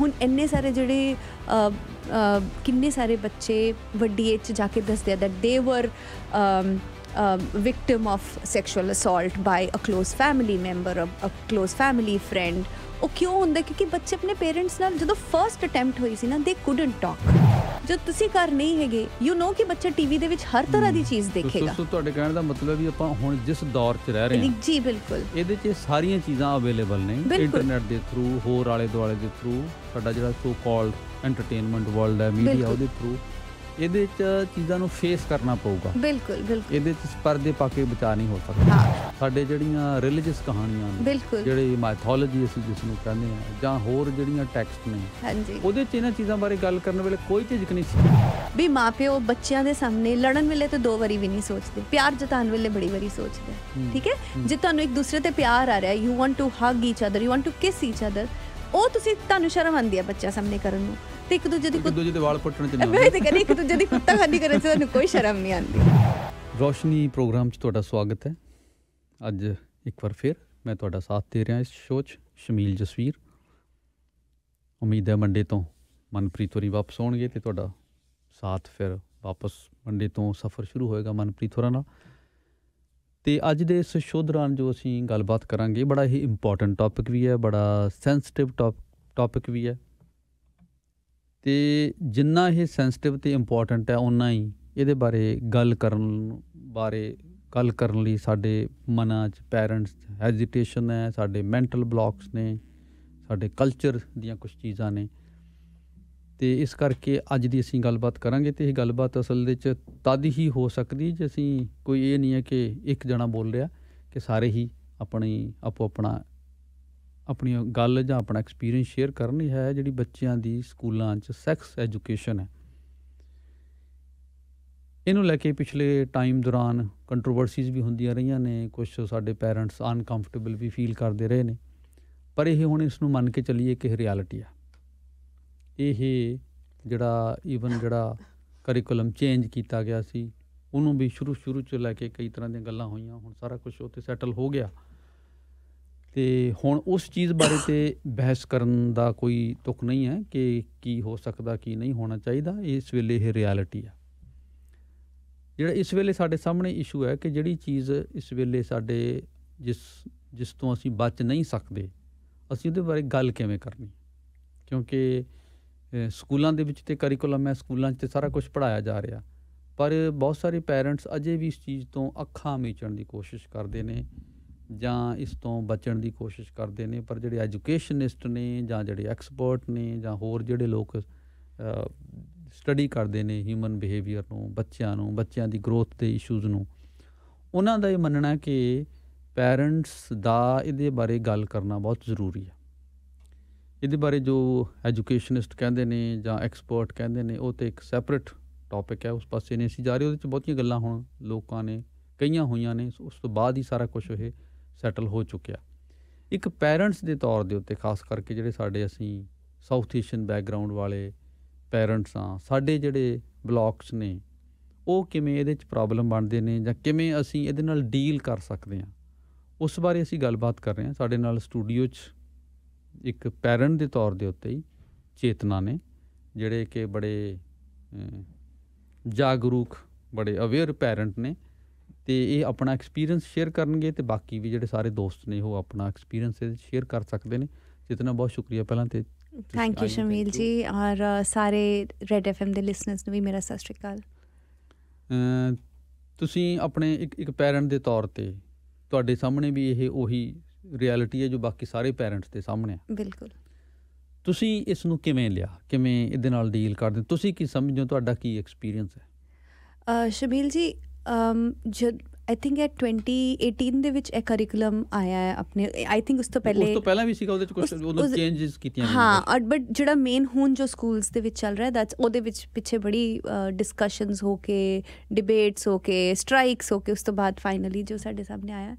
ਹੁਣ ਇੰਨੇ ਸਾਰੇ ਜਿਹੜੇ ਕਿੰਨੇ ਸਾਰੇ ਬੱਚੇ ਵੱਡੀ ਏਜ 'ਚ ਜਾ ਕੇ ਦੱਸਦੇ ਆ that they were victim of sexual assault by a close family member a close family friend ਉਹ ਕਿਉਂ ਹੁੰਦਾ ਕਿਉਂਕਿ ਬੱਚੇ ਆਪਣੇ ਪੇਰੈਂਟਸ ਨਾਲ ਜਦੋਂ ਫਰਸਟ ਅਟੈਂਪਟ ਹੋਈ ਸੀ ਨਾ ਦੇ ਕੁਡਨਟ ਟਾਕ ਜੋ ਤੁਸੀਂ ਕਰ ਨਹੀਂ ਹੈਗੇ ਯੂ نو ਕਿ ਬੱਚਾ ਟੀਵੀ ਦੇ ਵਿੱਚ ਹਰ ਤਰ੍ਹਾਂ ਦੀ ਚੀਜ਼ ਦੇਖੇਗਾ ਸੋ ਤੁਹਾਡੇ ਕਹਿਣ ਦਾ ਮਤਲਬ ਵੀ ਆਪਾਂ ਹੁਣ ਜਿਸ ਦੌਰ 'ਚ ਰਹਿ ਰਹੇ ਹਾਂ ਜੀ ਬਿਲਕੁਲ ਇਹਦੇ 'ਚ ਸਾਰੀਆਂ ਚੀਜ਼ਾਂ ਅਵੇਲੇਬਲ ਨੇ ਇੰਟਰਨੈਟ ਦੇ ਥਰੂ ਹੋਰ ਆਲੇ ਦੁਆਲੇ ਦੇ ਥਰੂ ਸਾਡਾ ਜਿਹੜਾ ਸੋ ਕਾਲਡ ਐਂਟਰਟੇਨਮੈਂਟ ਵਰਲਡ ਹੈ ਮੀਡੀਆ ਉਹਦੇ ਥਰੂ ਇਹਦੇ ਚ ਚੀਜ਼ਾਂ ਨੂੰ ਫੇਸ ਕਰਨਾ ਪਊਗਾ ਬਿਲਕੁਲ ਬਿਲਕੁਲ ਇਹਦੇ ਚ ਪਰਦੇ ਪਾ ਕੇ ਬਚਾ ਨਹੀਂ ਹੋ ਸਕਦਾ ਹਾਂ ਸਾਡੇ ਜਿਹੜੀਆਂ ਰਿਲੀਜੀਅਸ ਕਹਾਣੀਆਂ ਨੇ ਜਿਹੜੀ ਮਾਈਥੋਲੋਜੀ ਅਸੀਂ ਜਿਸ ਨੂੰ ਕਹਿੰਦੇ ਆ ਜਾਂ ਹੋਰ ਜਿਹੜੀਆਂ ਟੈਕਸਟ ਨੇ ਹਾਂਜੀ ਉਹਦੇ ਚ ਇਹਨਾਂ ਚੀਜ਼ਾਂ ਬਾਰੇ ਗੱਲ ਕਰਨ ਵੇਲੇ ਕੋਈ ਝਿਜਕ ਨਹੀਂ ਸੀ ਵੀ ਮਾਪਿਓ ਬੱਚਿਆਂ ਦੇ ਸਾਹਮਣੇ ਲੜਨ ਵੇਲੇ ਤੇ ਦੋ ਵਾਰੀ ਵੀ ਨਹੀਂ ਸੋਚਦੇ ਪਿਆਰ ਜਤਾਨ ਵੇਲੇ ਬੜੀ ਵਾਰੀ ਸੋਚਦੇ ਠੀਕ ਹੈ ਜੇ ਤੁਹਾਨੂੰ ਇੱਕ ਦੂਸਰੇ ਤੇ ਪਿਆਰ ਆ ਰਿਹਾ you want to hug each other you want to kiss each other ਉਹ ਤੁਸੀਂ ਤੁਹਾਨੂੰ ਸ਼ਰਮ ਆਉਂਦੀ ਆ ਬੱਚਿਆਂ ਸਾਹਮਣੇ ਕਰਨ ਨੂੰ ਤੇ ਇੱਕ ਦੂਜੇ ਦੀ ਇੱਕ ਦੂਜੇ ਦੇ ਵਾਲ ਪੁੱਟਣ ਚ ਨਾ ਮੈਂ ਤੇ ਕਹਿੰਦੀ ਇੱਕ ਦੂਜੇ ਦੀ ਕੁੱਤਾ ਖਾਣੀ ਕਰਨ ਚ ਤੁਹਾਨੂੰ ਕੋਈ ਸ਼ਰਮ ਨਹੀਂ ਆਉਂਦੀ ਰੋਸ਼ਨੀ ਪ੍ਰੋਗਰਾਮ ਚ ਤੁਹਾਡਾ ਸਵਾਗਤ ਹੈ ਅੱਜ ਇੱਕ ਵਾਰ ਫੇਰ ਮੈਂ ਤੁਹਾਡਾ ਸਾਥ ਦੇ ਰਿਹਾ ਇਸ ਸ਼ੋਅ 'ਚ ਸ਼ਮੀਲ ਜਸਵੀਰ ਉਮੀਦ ਹੈ ਮੰਡੇ ਤੋਂ ਮਨਪ੍ਰੀਤ ਹੋਰੀ ਵਾਪਸ ਆਉਣਗੇ ਤੇ ਤੁਹਾਡਾ ਸਾਥ ਫਿਰ ਵਾਪਸ ਮੰਡੇ ਤੋਂ ਸਫ਼ਰ ਸ਼ੁਰੂ ਹੋਏਗਾ ਮਨਪ੍ਰੀਤ ਹੋਰਾਂ ਨਾਲ ਤੇ ਅੱਜ ਦੇ ਇਸ ਸ਼ੋਅ ਦੌਰਾਨ ਜੋ ਅਸੀਂ ਗੱਲਬਾਤ ਕਰਾਂਗੇ ਬੜਾ ਹੀ ਇੰਪੋਰਟੈਂਟ ਟੌਪਿਕ ਵੀ ਹੈ ਬੜਾ ਸੈਂਸਿਟਿਵ ਟੌਪਿਕ ਵੀ ਹੈ ਤੇ ਜਿੰਨਾ ਇਹ ਸੈਂਸਿਟਿਵ ਤੇ ਇੰਪੋਰਟੈਂਟ ਹੈ ਉਨਾ ਹੀ ਇਹਦੇ ਬਾਰੇ ਗੱਲ ਕਰਨ ਬਾਰੇ ਗੱਲ ਕਰਨ ਲਈ ਸਾਡੇ ਮਨਾਂ 'ਚ ਪੈਰੈਂਟਸ ਹੈਜ਼ਿਟੇਸ਼ਨ ਹੈ ਸਾਡੇ ਮੈਂਟਲ ਬਲੌਕਸ ਨੇ ਸਾਡੇ ਕਲਚਰ ਦੀਆਂ ਕੁਝ ਚੀਜ਼ਾਂ ਨੇ ਤੇ ਇਸ ਕਰਕੇ ਅੱਜ ਦੀ ਅਸੀਂ ਗੱਲਬਾਤ ਕਰਾਂਗੇ ਤੇ ਇਹ ਗੱਲਬਾਤ ਅਸਲ ਦੇ ਵਿੱਚ ਤਦ ਹੀ ਹੋ ਸਕਦੀ ਜੇ ਅਸੀਂ ਕੋਈ ਇਹ ਨਹੀਂ ਹੈ ਕਿ ਇੱਕ ਜਣਾ ਬੋਲ ਰਿਹਾ ਕਿ ਸਾਰੇ ਹੀ ਆਪਣੀ ਆਪੋ ਆਪਣਾ ਆਪਣੀ ਗੱਲ ਜਾਂ ਆਪਣਾ ਐਕਸਪੀਰੀਅੰਸ ਸ਼ੇਅਰ ਕਰਨੀ ਹੈ ਜਿਹੜੀ ਬੱਚਿਆਂ ਦੀ ਸਕੂਲਾਂ 'ਚ ਸੈਕਸ ਐਜੂਕੇਸ਼ਨ ਹੈ ਇਹਨੂੰ ਲੈ ਕੇ ਪਿਛਲੇ ਟਾਈਮ ਦੌਰਾਨ ਕੰਟਰੋਵਰਸੀਜ਼ ਵੀ ਹੁੰਦੀਆਂ ਰਹੀਆਂ ਨੇ ਕੁਝ ਸਾਡੇ ਪੇਰੈਂਟਸ ਅਨਕੰਫਰਟੇਬਲ ਵੀ ਫੀਲ ਕਰਦੇ ਰਹੇ ਨੇ ਪਰ ਇਹ ਹੁਣ ਇਸ ਨੂੰ ਮੰਨ ਕੇ ਚੱਲੀਏ ਕਿ ਇਹ ਰਿਐਲਿਟੀ ਆ ਇਹ ਜਿਹੜਾ ਈਵਨ ਜਿਹੜਾ ਕਰਿਕੂਲਮ ਚੇਂਜ ਕੀਤਾ ਗਿਆ ਸੀ ਉਹਨੂੰ ਵੀ ਸ਼ੁਰੂ ਸ਼ੁਰੂ ਚ ਲੈ ਕੇ ਕਈ ਤਰ੍ਹਾਂ ਦੀਆਂ ਗੱਲਾਂ ਹੋਈਆਂ ਹੁਣ ਸਾਰਾ ਕੁਝ ਉੱਥੇ ਸੈਟਲ ਹੋ ਗਿਆ ਤੇ ਹੁਣ ਉਸ ਚੀਜ਼ ਬਾਰੇ ਤੇ ਬਹਿਸ ਕਰਨ ਦਾ ਕੋਈ ਤੁਕ ਨਹੀਂ ਹੈ ਕਿ ਕੀ ਹੋ ਸਕਦਾ ਕੀ ਨਹੀਂ ਹੋਣਾ ਚਾਹੀਦਾ ਇਸ ਵੇਲੇ ਇਹ ਰਿਐਲਿਟੀ ਆ ਜਿਹੜਾ ਇਸ ਵੇਲੇ ਸਾਡੇ ਸਾਹਮਣੇ ਇਸ਼ੂ ਹੈ ਕਿ ਜਿਹੜੀ ਚੀਜ਼ ਇਸ ਵੇਲੇ ਸਾਡੇ ਜਿਸ ਜਿਸ ਤੋਂ ਅਸੀਂ ਬਚ ਨਹੀਂ ਸਕਦੇ ਅਸੀਂ ਉਹਦੇ ਬਾਰੇ ਗੱਲ ਕਿਵੇਂ ਕਰਨੀ ਕਿਉਂਕਿ ਸਕੂਲਾਂ ਦੇ ਵਿੱਚ ਤੇ ਕਰਿਕੂਲਮ ਹੈ ਸਕੂਲਾਂ 'ਚ ਤੇ ਸਾਰਾ ਕੁਝ ਪੜਾਇਆ ਜਾ ਰਿਹਾ ਪਰ ਬਹੁਤ ਸਾਰੇ ਪੇਰੈਂਟਸ ਅਜੇ ਵੀ ਇਸ ਚੀਜ਼ ਤੋਂ ਅੱਖਾਂ ਮੀਚਣ ਦੀ ਕੋਸ਼ਿਸ਼ ਕਰਦੇ ਨੇ ਜਾਂ ਇਸ ਤੋਂ ਬਚਣ ਦੀ ਕੋਸ਼ਿਸ਼ ਕਰਦੇ ਨੇ ਪਰ ਜਿਹੜੇ ਐਜੂਕੇਸ਼ਨਿਸਟ ਨੇ ਜਾਂ ਜਿਹੜੇ ਐਕਸਪਰਟ ਨੇ ਜਾਂ ਹੋਰ ਜਿਹੜੇ ਲੋਕ ਸਟੱਡੀ ਕਰਦੇ ਨੇ ਹਿਊਮਨ ਬਿਹੇਵੀਅਰ ਨੂੰ ਬੱਚਿਆਂ ਨੂੰ ਬੱਚਿਆਂ ਦੀ ਗਰੋਥ ਦੇ ਇਸ਼ੂਜ਼ ਨੂੰ ਉਹਨਾਂ ਦਾ ਇਹ ਮੰਨਣਾ ਕਿ ਪੈਰੈਂਟਸ ਦਾ ਇਹਦੇ ਬਾਰੇ ਗੱਲ ਕਰਨਾ ਬਹੁਤ ਜ਼ਰੂਰੀ ਹੈ ਇਹਦੇ ਬਾਰੇ ਜੋ ਐਜੂਕੇਸ਼ਨਿਸਟ ਕਹਿੰਦੇ ਨੇ ਜਾਂ ਐਕਸਪਰਟ ਕਹਿੰਦੇ ਨੇ ਉਹ ਤੇ ਇੱਕ ਸੈਪਰੇਟ ਟੌਪਿਕ ਹੈ ਉਸ ਪਾਸੇ ਨਹੀਂ ਅਸੀਂ ਜਾ ਰਹੇ ਉਹਦੇ ਵਿੱਚ ਬਹੁਤੀਆਂ ਗੱਲਾਂ ਹੁਣ ਲੋਕਾਂ ਨੇ ਕਈਆਂ ਹੋਈਆਂ ਨੇ ਉਸ ਤੋਂ ਬਾਅਦ ਹੀ ਸਾਰਾ ਕੁਝ ਇਹ ਸੈਟਲ ਹੋ ਚੁੱਕਿਆ ਇੱਕ ਪੈਰੈਂਟਸ ਦੇ ਤੌਰ ਦੇ ਉੱਤੇ ਖਾਸ ਕਰਕੇ ਜਿਹੜੇ ਸਾਡੇ ਅਸੀਂ ਸਾਊਥ ਏਸ਼ੀਅਨ ਬੈਕਗ੍ਰਾਉਂਡ ਵਾਲੇ ਪੈਰੈਂਟਸ ਆ ਸਾਡੇ ਜਿਹੜੇ ਬਲੌਕਸ ਨੇ ਉਹ ਕਿਵੇਂ ਇਹਦੇ ਵਿੱਚ ਪ੍ਰੋਬਲਮ ਬਣਦੇ ਨੇ ਜਾਂ ਕਿਵੇਂ ਅਸੀਂ ਇਹਦੇ ਨਾਲ ਡੀਲ ਕਰ ਸਕਦੇ ਆ ਉਸ ਬਾਰੇ ਅਸੀਂ ਗੱਲਬਾਤ ਕਰ ਰਹੇ ਆ ਸਾਡੇ ਨਾਲ ਸਟੂਡੀਓ 'ਚ ਇੱਕ ਪੈਰੈਂਟ ਦੇ ਤੌਰ ਦੇ ਉੱਤੇ ਹੀ ਚੇਤਨਾ ਨੇ ਜਿਹੜੇ ਕਿ ਬੜੇ ਜਾਗਰੂਕ ਬੜੇ ਅਵੇਅਰ ਪੈਰੈਂਟ ਨੇ ਤੇ ਇਹ ਆਪਣਾ ਐਕਸਪੀਰੀਅੰਸ ਸ਼ੇਅਰ ਕਰਨਗੇ ਤੇ ਬਾਕੀ ਵੀ ਜਿਹੜੇ ਸਾਰੇ ਦੋਸਤ ਨੇ ਉਹ ਆਪਣਾ ਐਕਸਪੀਰੀਅੰਸ ਸ਼ੇਅਰ ਕਰ ਸਕਦੇ ਨੇ ਜਿਤਨਾ ਬਹੁਤ ਸ਼ੁਕਰੀਆ ਪਹਿਲਾਂ ਤੇ ਥੈਂਕ ਯੂ ਸ਼ਮੀਲ ਜੀ ਔਰ ਸਾਰੇ ਰੈਡ ਐਫਐਮ ਦੇ ਲਿਸਨਰਸ ਨੂੰ ਵੀ ਮੇਰਾ ਸਤਿ ਸ਼੍ਰੀ ਅਕਾਲ ਤੁਸੀਂ ਆਪਣੇ ਇੱਕ ਇੱਕ ਪੈਰੈਂਟ ਦੇ ਤੌਰ ਤੇ ਤੁਹਾਡੇ ਸਾਹਮਣੇ ਵੀ ਇਹ ਉਹੀ ਰਿਐਲਿਟੀ ਹੈ ਜੋ ਬਾਕੀ ਸਾਰੇ ਪੈਰੈਂਟਸ ਦੇ ਸਾਹਮਣੇ ਹੈ ਬਿਲਕੁਲ ਤੁਸੀਂ ਇਸ ਨੂੰ ਕਿਵੇਂ ਲਿਆ ਕਿਵੇਂ ਇਹਦੇ ਨਾਲ ਡੀਲ ਕਰਦੇ ਤੁਸੀਂ ਕੀ ਸਮਝਦੇ ਹੋ ਤੁਹਾਡਾ ਕੀ ਐਕਸਪੀਰੀਅੰਸ ਹੈ ਸ਼ਮੀਲ ਜੀ ਅਮ ਜਦ ਆਈ ਥਿੰਕ ਐਟ 2018 ਦੇ ਵਿੱਚ ਇਹ ਕਰਿਕੂਲਮ ਆਇਆ ਹੈ ਆਪਣੇ ਆਈ ਥਿੰਕ ਉਸ ਤੋਂ ਪਹਿਲੇ ਉਸ ਤੋਂ ਪਹਿਲਾਂ ਵੀ ਸੀਗਾ ਉਹਦੇ ਚ ਕੁਝ ਉਹਨਾਂ ਚੇਂਜਸ ਕੀਤੀਆਂ ਹਾਂ ਹਾਂ ਬਟ ਜਿਹੜਾ ਮੇਨ ਹੁਣ ਜੋ ਸਕੂਲਸ ਦੇ ਵਿੱਚ ਚੱਲ ਰਿਹਾ ਦੈਟਸ ਉਹਦੇ ਵਿੱਚ ਪਿੱਛੇ ਬੜੀ ਡਿਸਕਸ਼ਨਸ ਹੋ ਕੇ ਡਿਬੇਟਸ ਹੋ ਕੇ ਸਟ੍ਰਾਈਕਸ ਹੋ ਕੇ ਉਸ ਤੋਂ ਬਾਅਦ ਫਾਈਨਲੀ ਜੋ ਸਾਡੇ ਸਾਹਮਣੇ ਆਇਆ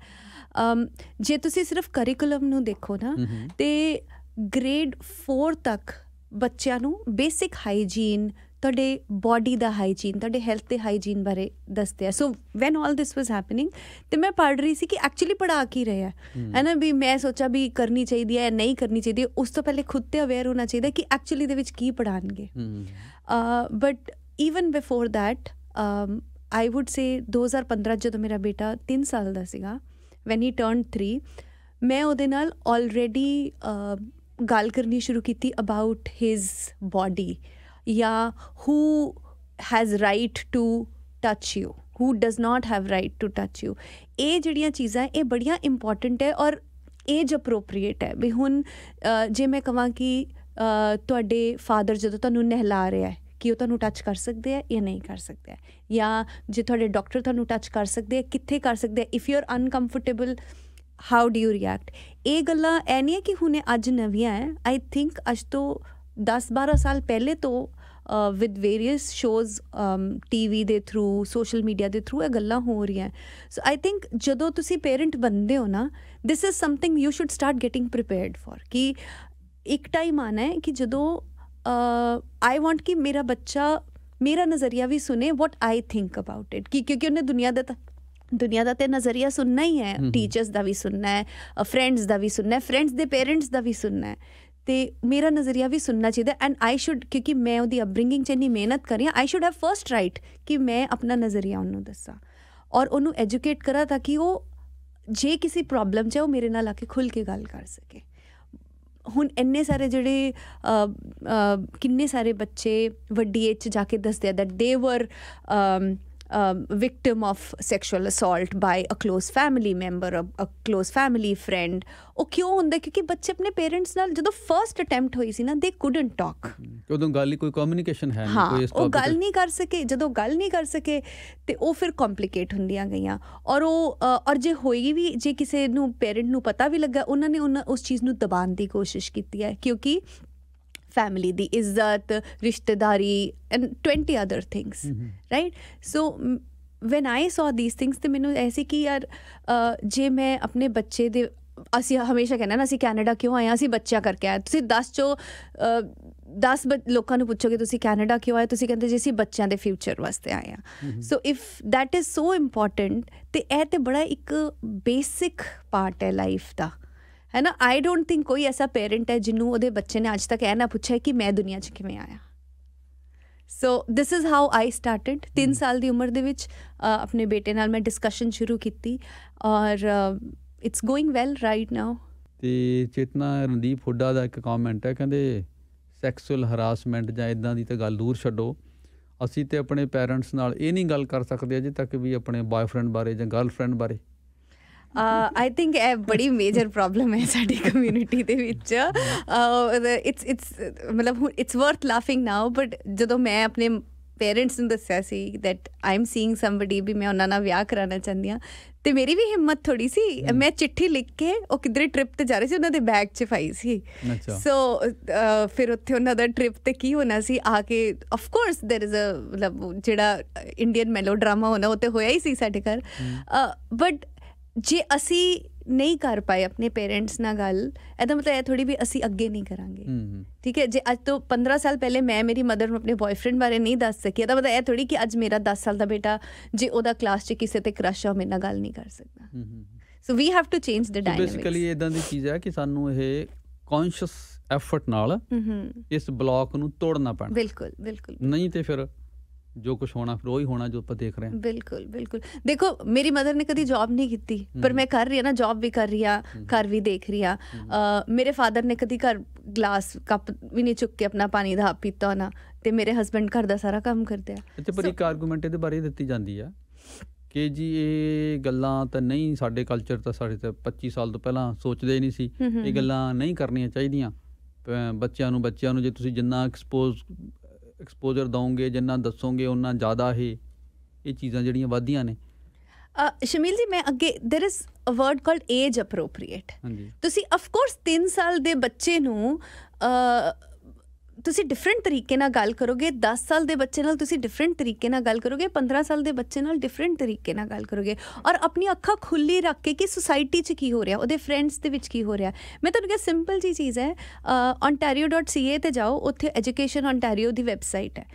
ਅਮ ਜੇ ਤੁਸੀਂ ਸਿਰਫ ਕਰਿਕੂਲਮ ਨੂੰ ਦੇਖੋ ਨਾ ਤੇ ਗ੍ਰੇਡ 4 ਤੱਕ ਬੱਚਿਆਂ ਨੂੰ ਬੇਸਿਕ ਹਾਈਜੀਨ ਤੁਹਾਡੇ ਬਾਡੀ ਦਾ ਹਾਈਜੀਨ ਤੁਹਾਡੇ ਹੈਲਥ ਤੇ ਹਾਈਜੀਨ ਬਾਰੇ ਦੱਸਦੇ ਆ so when 올 this was happening ਤੇ ਮੈਂ ਪੜ ਰਹੀ ਸੀ ਕਿ ਐਕਚੁਅਲੀ ਪੜਾ ਕੀ ਰਿਹਾ ਹੈ ਨਾ ਵੀ ਮੈਂ ਸੋਚਾ ਵੀ ਕਰਨੀ ਚਾਹੀਦੀ ਹੈ ਨਹੀਂ ਕਰਨੀ ਚਾਹੀਦੀ ਉਸ ਤੋਂ ਪਹਿਲੇ ਖੁਦ ਤੇ ਅਵੇਅਰ ਹੋਣਾ ਚਾਹੀਦਾ ਕਿ ਐਕਚੁਅਲੀ ਦੇ ਵਿੱਚ ਕੀ ਪੜਾਣਗੇ but even before that I would say 2015 ਜਦੋਂ ਮੇਰਾ ਬੇਟਾ 3 ਸਾਲ ਦਾ ਸੀਗਾ ਵੈਨ ਹੀ ਟਰਨਡ 3 ਮੈਂ ਉਹਦੇ ਨਾਲ ਆਲਰੇਡੀ ਗੱਲ ਕਰਨੀ ਸ਼ੁਰੂ ਕੀਤੀ ਅਬਾਊਟ ਹਿਸ ਬਾਡੀ ਜਾਂ who has right to touch you who does not have right to touch you ਇਹ ਜਿਹੜੀਆਂ ਚੀਜ਼ਾਂ ਇਹ ਬੜੀਆਂ ਇੰਪੋਰਟੈਂਟ ਹੈ ਔਰ ਏਜ ਅਪਰੋਪਰੀਏਟ ਹੈ ਵੀ ਹੁਣ ਜੇ ਮੈਂ ਕਹਾਂ ਕਿ ਤੁਹਾਡੇ ਫਾਦਰ ਜਦੋਂ ਤੁਹਾਨੂੰ ਨਹਿਲਾ ਰਿਹਾ ਹੈ ਕਿ ਉਹ ਤੁਹਾਨੂੰ ਟੱਚ ਕਰ ਸਕਦੇ ਆ ਜਾਂ ਨਹੀਂ ਕਰ ਸਕਦੇ ਆ ਜਾਂ ਜੇ ਤੁਹਾਡੇ ਡਾਕਟਰ ਤੁਹਾਨੂੰ ਟੱਚ ਕਰ ਸਕਦੇ ਆ ਕਿੱਥੇ ਕਰ ਸਕਦੇ ਆ if you are uncomfortable how do you react ਇਹ ਗੱਲਾਂ ਐ ਨਹੀਂ ਹੈ ਕਿ ਹੁਣੇ ਅੱਜ ਨਵੀਆਂ ਹੈ ਆਈ ਥਿੰਕ ਅੱਜ ਤੋਂ 10-12 ਸਾਲ ਪਹਿਲੇ ਤੋਂ ਵਿਦ ਵੇਰੀਅਸ ਸ਼ੋਜ਼ ਟੀਵੀ ਦੇ ਥਰੂ ਸੋਸ਼ਲ ਮੀਡੀਆ ਦੇ ਥਰੂ ਇਹ ਗੱਲਾਂ ਹੋ ਰਹੀਆਂ ਸੋ ਆਈ ਥਿੰਕ ਜਦੋਂ ਤੁਸੀਂ ਪੇਰੈਂਟ ਬਣਦੇ ਹੋ ਨਾ this is something you should start getting prepared for ਕਿ ਇੱਕ ਟਾਈਮ ਆਣਾ ਹੈ ਕਿ ਜਦੋਂ ਆਈ ਵਾਂਟ ਕਿ ਮੇਰਾ ਬੱਚਾ ਮੇਰਾ ਨਜ਼ਰੀਆ ਵੀ ਸੁਨੇ what I think about it ਕਿ ਕਿਉਂਕਿ ਉਹਨੇ ਦੁਨੀਆ ਦਾ ਦੁਨੀਆ ਦਾ ਤੇ ਨਜ਼ਰੀਆ ਸੁਣਨਾ ਹੀ ਹੈ ਟੀਚਰਸ ਦਾ ਵੀ ਸੁਣਨਾ ਹੈ ਫਰੈਂਡਸ ਦਾ ਵੀ ਸੁਣਨਾ ਹੈ ਫਰੈਂਡਸ ਦੇ ਪੇਰੈਂਟਸ ਦਾ ਵੀ ਸੁਣਨਾ ਹੈ ਤੇ ਮੇਰਾ ਨਜ਼ਰੀਆ ਵੀ ਸੁਣਨਾ ਚਾਹੀਦਾ ਐਂਡ ਆਈ ਸ਼ੁੱਡ ਕਿਉਂਕਿ ਮੈਂ ਉਹਦੀ ਅਪਬ੍ਰਿੰਗਿੰਗ 'ਚ ਇੰਨੀ ਮਿਹਨਤ ਕਰੀ ਆ I should have first right ਕਿ ਮੈਂ ਆਪਣਾ ਨਜ਼ਰੀਆ ਉਹਨੂੰ ਦੱਸਾਂ ਔਰ ਉਹਨੂੰ ਐਜੂਕੇਟ ਕਰਾਂ ਤਾਂ ਕਿ ਉਹ ਜੇ ਕਿਸੇ ਪ੍ਰੋਬਲਮ 'ਚ ਹੈ ਉਹ ਮੇਰੇ ਨਾਲ ਆ ਕੇ ਖੁੱਲ ਕੇ ਗੱਲ ਕਰ ਸਕੇ ਹੁਣ ਇੰਨੇ ਸਾਰੇ ਜਿਹੜੇ ਕਿੰਨੇ ਸਾਰੇ ਬੱਚੇ ਵੱਡੀ ਏਜ 'ਚ ਜਾ ਕੇ ਦੱਸਦੇ ਆ ਦੈਟ ਦੇ ਵਰ um, victim of sexual assault by a close family member a, a close family friend ਉਹ ਕਿਉਂ ਹੁੰਦਾ ਕਿਉਂਕਿ ਬੱਚੇ ਆਪਣੇ ਪੇਰੈਂਟਸ ਨਾਲ ਜਦੋਂ ਫਰਸਟ ਅਟੈਂਪਟ ਹੋਈ ਸੀ ਨਾ ਦੇ ਕੁਡਨਟ ਟਾਕ ਉਦੋਂ ਗੱਲ ਹੀ ਕੋਈ ਕਮਿਊਨੀਕੇਸ਼ਨ ਹੈ ਨਹੀਂ ਕੋਈ ਇਸ ਟਾਪਿਕ ਉਹ ਗੱਲ ਨਹੀਂ ਕਰ ਸਕੇ ਜਦੋਂ ਗੱਲ ਨਹੀਂ ਕਰ ਸਕੇ ਤੇ ਉਹ ਫਿਰ ਕੰਪਲਿਕੇਟ ਹੁੰਦੀਆਂ ਗਈਆਂ ਔਰ ਉਹ ਔਰ ਜੇ ਹੋਏਗੀ ਵੀ ਜੇ ਕਿਸੇ ਨੂੰ ਪੇਰੈਂਟ ਨੂੰ ਪਤਾ ਵੀ ਲੱਗਾ ਉਹਨਾਂ ਨੇ ਉਸ ਚੀਜ਼ ਨੂੰ ਦਬਾਉਣ ਦੀ ਕੋਸ਼ਿਸ਼ ਕੀਤੀ ਹੈ ਕਿਉਂਕਿ ਫੈਮਿਲੀ ਦੀ ਇੱਜ਼ਤ ਰਿਸ਼ਤੇਦਾਰੀ and 20 other things right so when I saw these things ਤੇ ਮੈਨੂੰ ਐਸੀ ਕਿ ਯਾਰ ਜੇ ਮੈਂ ਆਪਣੇ ਬੱਚੇ ਦੇ ਅਸੀਂ ਹਮੇਸ਼ਾ ਕਹਿੰਦੇ ਨਾ ਅਸੀਂ ਕੈਨੇਡਾ ਕਿਉਂ ਆਏ ਆ ਅਸੀਂ ਬੱਚਾ ਕਰਕੇ ਆਏ ਤੁਸੀਂ 10 ਚੋ 10 ਲੋਕਾਂ ਨੂੰ ਪੁੱਛੋਗੇ ਤੁਸੀਂ ਕੈਨੇਡਾ ਕਿਉਂ ਆਏ ਤੁਸੀਂ ਕਹਿੰਦੇ ਜੀ ਅਸੀਂ ਬੱਚਿਆਂ ਦੇ ਫਿਊਚਰ ਵਾਸਤੇ ਆਏ ਆ so if that is so important ਤੇ ਇਹ ਤੇ ਬੜਾ ਇੱਕ ਬੇਸਿਕ ਪਾਰਟ ਹੈ ਲਾਈਫ ਦਾ ਹੈ ਨਾ ਆਈ ਡੋਨਟ ਥਿੰਕ ਕੋਈ ਐਸਾ ਪੇਰੈਂਟ ਹੈ ਜਿਹਨੂੰ ਉਹਦੇ ਬੱਚੇ ਨੇ ਅੱਜ ਤੱਕ ਇਹ ਨਾ ਪੁੱਛਿਆ ਕਿ ਮੈਂ ਦੁਨੀਆ 'ਚ ਕਿਵੇਂ ਆਇਆ so this is how I started 3 ਸਾਲ ਦੀ ਉਮਰ ਦੇ ਵਿੱਚ ਆਪਣੇ ਬੇਟੇ ਨਾਲ ਮੈਂ ਡਿਸਕਸ਼ਨ ਸ਼ੁਰੂ ਕੀਤੀ ਔਰ it's going well right now ਤੇ ਚੇਤਨਾ ਰਣਦੀਪ ਹੁੱਡਾ ਦਾ ਇੱਕ ਕਮੈਂਟ ਹੈ ਕਹਿੰਦੇ ਸੈਕਸੁਅਲ ਹਰਾਸਮੈਂਟ ਜਾਂ ਇਦਾਂ ਦੀ ਤਾਂ ਗੱਲ ਦੂਰ ਛੱਡੋ ਅਸੀਂ ਤੇ ਆਪਣੇ ਪੇਰੈਂਟਸ ਨਾਲ ਇਹ ਨਹੀਂ ਗੱਲ ਕਰ ਸਕਦੇ ਅਜੇ ਤੱਕ ਵੀ ਆਪਣੇ ਬॉयਫ੍ਰੈਂਡ ਬਾਰੇ ਜਾਂ ਗਰਲਫ੍ਰੈਂਡ ਬਾਰੇ ਆਈ ਥਿੰਕ ਇਹ ਬੜੀ ਮੇਜਰ ਪ੍ਰੋਬਲਮ ਹੈ ਸਾਡੀ ਕਮਿਊਨਿਟੀ ਦੇ ਵਿੱਚ ਇਟਸ ਇਟਸ ਮਤਲਬ it's worth laughing now but ਜਦੋਂ ਮੈਂ ਆਪਣੇ ਪੇਰੈਂਟਸ ਨੂੰ ਦੱਸਿਆ ਸੀ that I am seeing somebody ਵੀ ਮੈਂ ਉਹਨਾਂ ਨਾਲ ਵਿਆਹ ਕਰਾਉਣਾ ਚਾਹੁੰਦੀ ਆ ਤੇ ਮੇਰੀ ਵੀ ਹਿੰਮਤ ਥੋੜੀ ਸੀ ਮੈਂ ਚਿੱਠੀ ਲਿਖ ਕੇ ਉਹ ਕਿਧਰੇ ਟ੍ਰਿਪ ਤੇ ਜਾ ਰਹੇ ਸੀ ਉਹਨਾਂ ਦੇ ਬੈਗ 'ਚ ਫਾਈ ਸੀ ਸੋ ਫਿਰ ਉੱਥੇ ਉਹਨਾਂ ਦਾ ਟ੍ਰਿਪ ਤੇ ਕੀ ਹੋਣਾ ਸੀ ਆ ਕੇ of course there is a ਮਤਲਬ ਜਿਹੜਾ ਇੰਡੀਅਨ ਮੈਲੋਡਰਾਮਾ ਹੋਣਾ ਉਹ ਤੇ ਹੋਇਆ ਹੀ ਸੀ ਸਾਡੇ ਘਰ ਬਟ ਜੇ ਅਸੀਂ ਨਹੀਂ ਕਰ ਪਾਏ ਆਪਣੇ ਪੇਰੈਂਟਸ ਨਾਲ ਗੱਲ ਇਹਦਾ ਮਤਲਬ ਇਹ ਥੋੜੀ ਵੀ ਅਸੀਂ ਅੱਗੇ ਨਹੀਂ ਕਰਾਂਗੇ ਠੀਕ ਹੈ ਜੇ ਅੱਜ ਤੋਂ 15 ਸਾਲ ਪਹਿਲੇ ਮੈਂ ਮੇਰੀ ਮਦਰ ਨੂੰ ਆਪਣੇ ਬॉयਫ੍ਰੈਂਡ ਬਾਰੇ ਨਹੀਂ ਦੱਸ ਸਕੀ ਇਹਦਾ ਮਤਲਬ ਇਹ ਥੋੜੀ ਕਿ ਅੱਜ ਮੇਰਾ 10 ਸਾਲ ਦਾ ਬੇਟਾ ਜੇ ਉਹਦਾ ਕਲਾਸ 'ਚ ਕਿਸੇ ਤੇ ਕ੍ਰਸ਼ ਹੋ ਮੇਰੇ ਨਾਲ ਗੱਲ ਨਹੀਂ ਕਰ ਸਕਦਾ so we have to change the dynamics basically ਇਦਾਂ ਦੀ ਚੀਜ਼ ਹੈ ਕਿ ਸਾਨੂੰ ਇਹ ਕੌਨਸ਼ੀਅਸ ਐਫਰਟ ਨਾਲ ਇਸ ਬਲੌਕ ਨੂੰ ਤੋੜਨਾ ਪੈਣਾ ਬਿਲਕੁਲ ਬਿਲਕੁਲ ਨਹੀਂ ਤੇ ਫਿਰ ਜੋ ਕੁਝ ਹੋਣਾ ਫਿਰ ਉਹੀ ਹੋਣਾ ਜੋ ਆਪਾਂ ਦੇਖ ਰਹੇ ਹਾਂ ਬਿਲਕੁਲ ਬਿਲਕੁਲ ਦੇਖੋ ਮੇਰੀ ਮਦਰ ਨੇ ਕਦੀ ਜੌਬ ਨਹੀਂ ਕੀਤੀ ਪਰ ਮੈਂ ਕਰ ਰਹੀ ਹਾਂ ਨਾ ਜੌਬ ਵੀ ਕਰ ਰਹੀ ਆ ਘਰ ਵੀ ਦੇਖ ਰਹੀ ਆ ਮੇਰੇ ਫਾਦਰ ਨੇ ਕਦੀ ਘਰ ਗਲਾਸ ਕੱਪ ਵੀ ਨਹੀਂ ਚੁੱਕ ਕੇ ਆਪਣਾ ਪਾਣੀ ਦਾ ਪੀਤਾ ਹੋਣਾ ਤੇ ਮੇਰੇ ਹਸਬੰਡ ਘਰ ਦਾ ਸਾਰਾ ਕੰਮ ਕਰਦੇ ਆ ਅੱਛਾ ਪਰ ਇੱਕ ਆਰਗੂਮੈਂਟ ਇਹਦੇ ਬਾਰੇ ਦਿੱਤੀ ਜਾਂਦੀ ਆ ਕਿ ਜੀ ਇਹ ਗੱਲਾਂ ਤਾਂ ਨਹੀਂ ਸਾਡੇ ਕਲਚਰ ਤਾਂ ਸਾਡੇ ਤਾਂ 25 ਸਾਲ ਤੋਂ ਪਹਿਲਾਂ ਸੋਚਦੇ ਨਹੀਂ ਸੀ ਇਹ ਗੱਲਾਂ ਨਹੀਂ ਕਰਨੀਆਂ ਚਾਹੀਦੀਆਂ ਬੱਚਿਆਂ ਨੂੰ ਬੱਚਿਆਂ ਨੂੰ ਜੇ ਤੁਸੀਂ ਜਿੰਨਾ ਐਕਸਪੋਜ਼ ਐਕਸਪੋਜ਼ਰ ਦਵੋਗੇ ਜਿੰਨਾ ਦੱਸੋਗੇ ਉਹਨਾਂ ਜ਼ਿਆਦਾ ਹੀ ਇਹ ਚੀਜ਼ਾਂ ਜਿਹੜੀਆਂ ਵਧੀਆਂ ਨੇ ਸ਼ਮੀਲ ਜੀ ਮੈਂ ਅੱਗੇ there is a word called age appropriate ਤੁਸੀਂ ਆਫ ਕੋਰਸ 3 ਸਾਲ ਦੇ ਬੱਚੇ ਨੂੰ ਅ ਤੁਸੀਂ ਡਿਫਰੈਂਟ ਤਰੀਕੇ ਨਾਲ ਗੱਲ ਕਰੋਗੇ 10 ਸਾਲ ਦੇ ਬੱਚੇ ਨਾਲ ਤੁਸੀਂ ਡਿਫਰੈਂਟ ਤਰੀਕੇ ਨਾਲ ਗੱਲ ਕਰੋਗੇ 15 ਸਾਲ ਦੇ ਬੱਚੇ ਨਾਲ ਡਿਫਰੈਂਟ ਤਰੀਕੇ ਨਾਲ ਗੱਲ ਕਰੋਗੇ ਔਰ ਆਪਣੀ ਅੱਖਾਂ ਖੁੱਲੀ ਰੱਖ ਕੇ ਕਿ ਸੋਸਾਇਟੀ 'ਚ ਕੀ ਹੋ ਰਿਹਾ ਉਹਦੇ ਫਰੈਂਡਸ ਦੇ ਵਿੱਚ ਕੀ ਹੋ ਰਿਹਾ ਮੈਂ ਤੁਹਾਨੂੰ ਕਿਹਾ ਸਿੰਪਲ ਜੀ ਚੀਜ਼ ਹੈ ontario.ca ਤੇ ਜਾਓ ਉੱਥੇ ਐਜੂਕੇਸ਼ਨ ontario ਦੀ ਵੈਬਸਾਈਟ ਹੈ